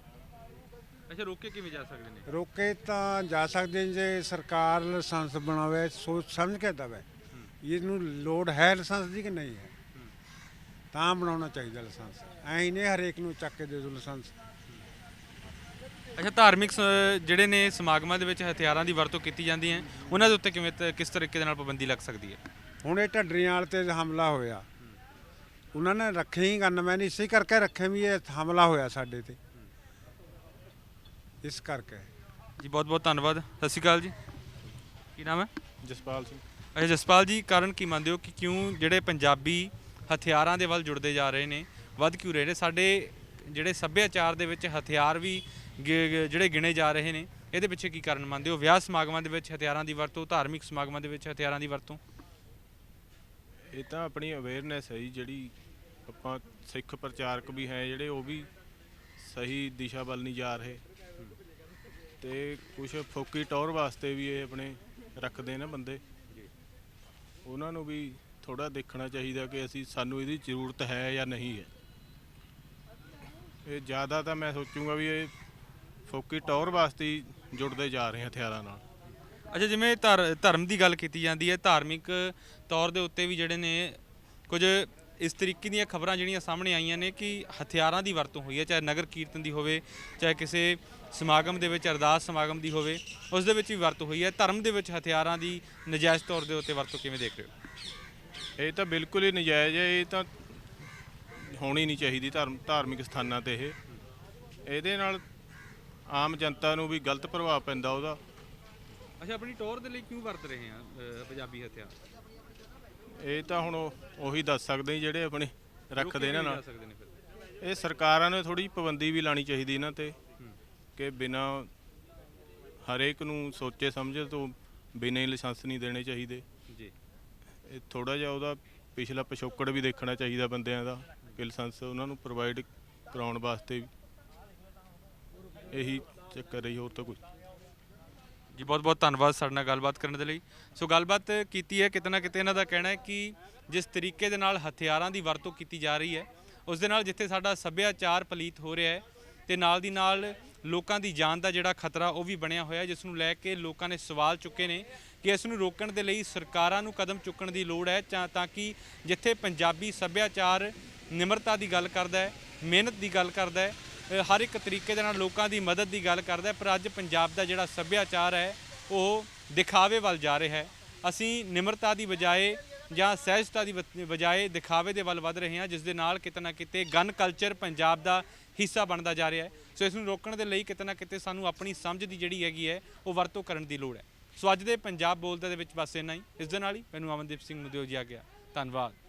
ਅੱਛਾ ਰੋਕੇ ਕਿਵੇਂ ਜਾ ਸਕਦੇ ਨੇ ਰੋਕੇ ਤਾਂ ਜਾ ਸਕਦੇ ਨੇ ਜੇ ਸਰਕਾਰ ਲਾਇਸੈਂਸ ਬਣਾਵੇ ਸੋਚ ਸਮਝ ਕੇ ਦਵੇ ਇਹਨੂੰ ਲੋੜ ਹੈ ਲਾਇਸੈਂਸ ਦੀ ਕਿ ਨਹੀਂ ਹੈ ਤਾਂ ਬਣਾਉਣਾ ਚਾਹੀਦਾ ਲਾਇਸੈਂਸ ਐਂ ਨੇ ਹਰੇਕ ਨੂੰ ਚੱਕ ਕੇ ਦੇ ਦੋ ਲਾਇਸੈਂਸ ਅੱਛਾ ਧਾਰਮਿਕ ਜਿਹੜੇ ਨੇ ਸਮਾਗਮਾਂ ਦੇ ਵਿੱਚ ਹਥਿਆਰਾਂ ਦੀ ਵਰਤੋਂ ਕੀਤੀ ਜਾਂਦੀ ਹੈ ਉਹਨਾਂ ਦੇ ਉੱਤੇ ਕਿਵੇਂ ਕਿਸ ਤਰੀਕੇ ਦੇ ਨਾਲ ਪਾਬੰਦੀ ਲੱਗ ਸਕਦੀ ਹੈ ਹੁਣ ਇਹ ਢੱਡਰੀਆਂ ਵਾਲ ਤੇ ਹਮਲਾ ਹੋਇਆ ਉਹਨਾਂ ਨੇ ਰੱਖੇ ਹੀ ਮੈਂ ਨਹੀਂ ਇਸੇ ਕਰਕੇ ਰੱਖੇ ਵੀ ਇਹ ਹਮਲਾ ਹੋਇਆ ਸਾਡੇ ਤੇ ਇਸ ਕਰਕੇ ਜੀ ਬਹੁਤ ਬਹੁਤ ਧੰਨਵਾਦ ਸਤਿ ਸ਼੍ਰੀ ਅਕਾਲ ਜੀ ਕੀ ਨਾਮ ਹੈ ਜਸਪਾਲ ਸਿੰਘ ਅੱਛਾ ਜਸਪਾਲ ਜੀ ਕਾਰਨ ਕੀ ਮੰਨਦੇ ਹੋ ਕਿ ਕਿਉਂ ਜਿਹੜੇ ਪੰਜਾਬੀ ਹਥਿਆਰਾਂ ਦੇ ਵੱਲ ਜੁੜਦੇ ਜਾ ਰਹੇ ਨੇ ਵੱਧ ਕਿਉਂ ਰਹੇ ਨੇ ਸਾਡੇ ਜਿਹੜੇ ਸੱਭਿਆਚਾਰ ਦੇ ਵਿੱਚ ਹਥਿਆਰ ਵੀ ਜਿਹੜੇ ਗਿਣੇ ਜਾ ਰਹੇ ਨੇ ਇਹਦੇ ਪਿੱਛੇ ਕੀ ਕਾਰਨ ਮੰਨਦੇ ਹੋ ਵਿਆਹ ਸਮਾਗਮਾਂ ਦੇ ਵਿੱਚ ਹਥਿਆਰਾਂ ਦੀ ਵਰਤੋਂ ਧਾਰਮਿਕ ਸਮਾਗਮਾਂ ਦੇ ਵਿੱਚ ਹਥਿਆਰਾਂ ਦੀ ਵਰਤੋਂ ਇਹ ਤਾਂ ਆਪਣੀ ਅਵੇਅਰਨੈਸ ਹੈ ਜਿਹੜੀ ਆਪਾਂ ਸਿੱਖ ਪ੍ਰਚਾਰਕ ਵੀ ਹੈ ਜਿਹੜੇ ਉਹ ਵੀ ਸਹੀ ਦਿਸ਼ਾ ਵੱਲ ਨਹੀਂ ਜਾ ਰਹੇ ਤੇ ਕੁਝ ਫੋਕੀ ਟੌਰ ਵਾਸਤੇ ਵੀ ਇਹ ਆਪਣੇ ਰੱਖਦੇ ਨੇ ਬੰਦੇ ਉਹਨਾਂ ਨੂੰ ਵੀ ਥੋੜਾ ਦੇਖਣਾ ਚਾਹੀਦਾ ਕਿ ਅਸੀਂ ਸਾਨੂੰ ਇਹਦੀ ਜ਼ਰੂਰਤ ਹੈ ਜਾਂ ਨਹੀਂ ਹੈ ਇਹ ਜ਼ਿਆਦਾ ਤਾਂ ਮੈਂ ਸੋਚੂਗਾ ਵੀ ਇਹ ਫੋਕੀ ਟੌਰ ਵਾਸਤੇ ਜੁੜਦੇ ਜਾ ਰਹੇ ਹਥਿਆਰਾਂ ਨਾਲ ਅੱਛਾ ਜਿਵੇਂ ਧਰਮ ਦੀ ਗੱਲ ਕੀਤੀ ਜਾਂਦੀ ਹੈ ਧਾਰਮਿਕ ਤੌਰ ਦੇ ਉੱਤੇ ਵੀ ਜਿਹੜੇ ਨੇ ਕੁਝ ਇਸ ਤਰੀਕੇ ਦੀਆਂ ਖਬਰਾਂ ਜਿਹੜੀਆਂ ਸਾਹਮਣੇ ਆਈਆਂ ਨੇ ਕਿ ਹਥਿਆਰਾਂ ਦੀ ਵਰਤੋਂ ਹੋਈ ਹੈ ਚਾਹੇ ਨਗਰ ਕੀਰਤਨ ਦੀ ਹੋਵੇ ਚਾਹੇ ਕਿਸੇ ਸਮਾਗਮ ਦੇ ਵਿੱਚ ਅਰਦਾਸ ਸਮਾਗਮ ਦੀ ਹੋਵੇ ਉਸ ਦੇ ਵਿੱਚ ਵੀ ਵਰਤੋਂ ਹੋਈ ਹੈ ਧਰਮ ਦੇ ਵਿੱਚ ਹਥਿਆਰਾਂ ਦੀ ਨਜਾਇਜ਼ ਤੌਰ ਦੇ ਉੱਤੇ ਵਰਤੋਂ ਕਿਵੇਂ ਦੇਖ ਰਹੇ ਹੋ ਇਹ ਤਾਂ ਬਿਲਕੁਲ ਹੀ ਨਜਾਇਜ਼ ਹੈ ਇਹ ਤਾਂ ਹੋਣੀ ਨਹੀਂ ਚਾਹੀਦੀ ਧਰਮ ਧਾਰਮਿਕ ਸਥਾਨਾਂ ਤੇ ਇਹ ਇਹਦੇ ਨਾਲ ਆਮ ਜਨਤਾ ਨੂੰ ਵੀ ਗਲਤ ਪ੍ਰਭਾਵ ਪੈਂਦਾ ਉਹਦਾ ਅੱਛਾ ਆਪਣੀ ਟੌਰ ਦੇ ਲਈ ਕਿਉਂ ਵਰਤ ਰਹੇ ਆ ਪੰਜਾਬੀ ਹਥਿਆਰ ਇਹ ਤਾਂ ਹੁਣ ਉਹ- ਉਹੀ ਦੱਸ ਸਕਦੇ ਜੀ ਜਿਹੜੇ ਆਪਣੇ ਰੱਖਦੇ ਇਹਨਾਂ ਨਾਲ ਇਹ ਸਰਕਾਰਾਂ ਨੇ ਥੋੜੀ ਪਾਬੰਦੀ ਵੀ ਲਾਣੀ ਚਾਹੀਦੀ ਇਹਨਾਂ ਤੇ ਕਿ ਬਿਨਾ ਹਰੇਕ ਨੂੰ ਸੋਚੇ ਸਮਝੇ ਤੋਂ ਬਿਨਾਂ ਹੀ ਲਾਇਸੈਂਸ ਨਹੀਂ ਦੇਣੇ ਚਾਹੀਦੇ ਜੀ ਇਹ ਥੋੜਾ ਜਿਹਾ ਉਹਦਾ ਪਿਛਲਾ ਪਿਛੋਕੜ ਵੀ ਦੇਖਣਾ ਚਾਹੀਦਾ ਬੰਦਿਆਂ ਦਾ ਕਿ ਲਾਇਸੈਂਸ ਉਹਨਾਂ ਨੂੰ ਪ੍ਰੋਵਾਈਡ ਕਰਾਉਣ ਵਾਸਤੇ ਇਹੀ ਚੱਕਰ ਰਹੀ ਹੋਰ ਤਾਂ ਕੋਈ ਜੀ ਬਹੁਤ ਬਹੁਤ ਧੰਨਵਾਦ ਸਾਡੇ ਨਾਲ ਗੱਲਬਾਤ ਕਰਨ ਦੇ ਲਈ ਸੋ ਗੱਲਬਾਤ ਕੀਤੀ ਹੈ ਕਿਤਨਾ ਕਿਤੇ ਇਹਨਾਂ ਦਾ ਕਹਿਣਾ ਹੈ ਕਿ ਜਿਸ ਤਰੀਕੇ ਦੇ ਨਾਲ ਹਥਿਆਰਾਂ ਦੀ ਵਰਤੋਂ ਕੀਤੀ ਜਾ ਰਹੀ ਹੈ ਉਸ ਦੇ ਨਾਲ ਜਿੱਥੇ ਸਾਡਾ ਸੱਭਿਆਚਾਰ ਪਲੀਤ ਹੋ ਰਿਹਾ ਹੈ ਤੇ ਨਾਲ ਦੀ ਨਾਲ ਲੋਕਾਂ ਦੀ ਜਾਨ ਦਾ ਜਿਹੜਾ ਖਤਰਾ ਉਹ ਵੀ ਬਣਿਆ ਹੋਇਆ ਜਿਸ ਨੂੰ ਲੈ ਕੇ ਲੋਕਾਂ ਨੇ ਸਵਾਲ ਚੁੱਕੇ ਨੇ ਕਿ ਇਸ ਨੂੰ ਰੋਕਣ ਦੇ ਲਈ ਸਰਕਾਰਾਂ ਨੂੰ ਕਦਮ ਚੁੱਕਣ ਦੀ ਲੋੜ ਹੈ ਤਾਂ ਕਿ ਜਿੱਥੇ ਪੰਜਾਬੀ ਸੱਭਿਆਚਾਰ ਨਿਮਰਤਾ ਦੀ ਗੱਲ ਕਰਦਾ ਹੈ ਮਿਹਨਤ ਦੀ ਗੱਲ ਕਰਦਾ ਹੈ ਹਰ ਇੱਕ ਤਰੀਕੇ ਦੇ ਨਾਲ ਲੋਕਾਂ ਦੀ ਮਦਦ ਦੀ ਗੱਲ ਕਰਦਾ ਪਰ ਅੱਜ ਪੰਜਾਬ ਦਾ ਜਿਹੜਾ ਸੱਭਿਆਚਾਰ ਹੈ ਉਹ ਦਿਖਾਵੇ ਵੱਲ ਜਾ ਰਿਹਾ ਹੈ ਅਸੀਂ ਨਿਮਰਤਾ ਦੀ ਬਜਾਏ ਜਾਂ ਸਹਿਜਤਾ ਦੀ ਬਜਾਏ ਦਿਖਾਵੇ ਦੇ ਵੱਲ ਵੱਧ ਰਹੇ ਹਾਂ ਜਿਸ ਦੇ ਨਾਲ ਕਿਤੇ ਨਾ ਕਿਤੇ ਗਨ ਕਲਚਰ ਪੰਜਾਬ ਦਾ ਹਿੱਸਾ ਬਣਦਾ ਜਾ ਰਿਹਾ ਹੈ ਸੋ ਇਸ ਨੂੰ ਰੋਕਣ ਦੇ ਲਈ ਕਿਤੇ ਨਾ ਕਿਤੇ ਸਾਨੂੰ ਆਪਣੀ ਸਮਝ ਦੀ ਜਿਹੜੀ ਹੈਗੀ ਹੈ ਉਹ ਵਰਤੋਂ ਕਰਨ ਦੀ ਲੋੜ ਹੈ ਸੋ ਅੱਜ ਦੇ ਪੰਜਾਬ ਬੋਲਦਾ ਦੇ ਵਿੱਚ ਬਸ ਇੰਨਾ ਹੀ ਇਸ ਦੇ ਨਾਲ ਹੀ ਮੈਨੂੰ ਅਮਨਦੀਪ ਸਿੰਘ ਮੁਦਿਓ ਜੀ ਆ ਗਿਆ ਧੰਨਵਾਦ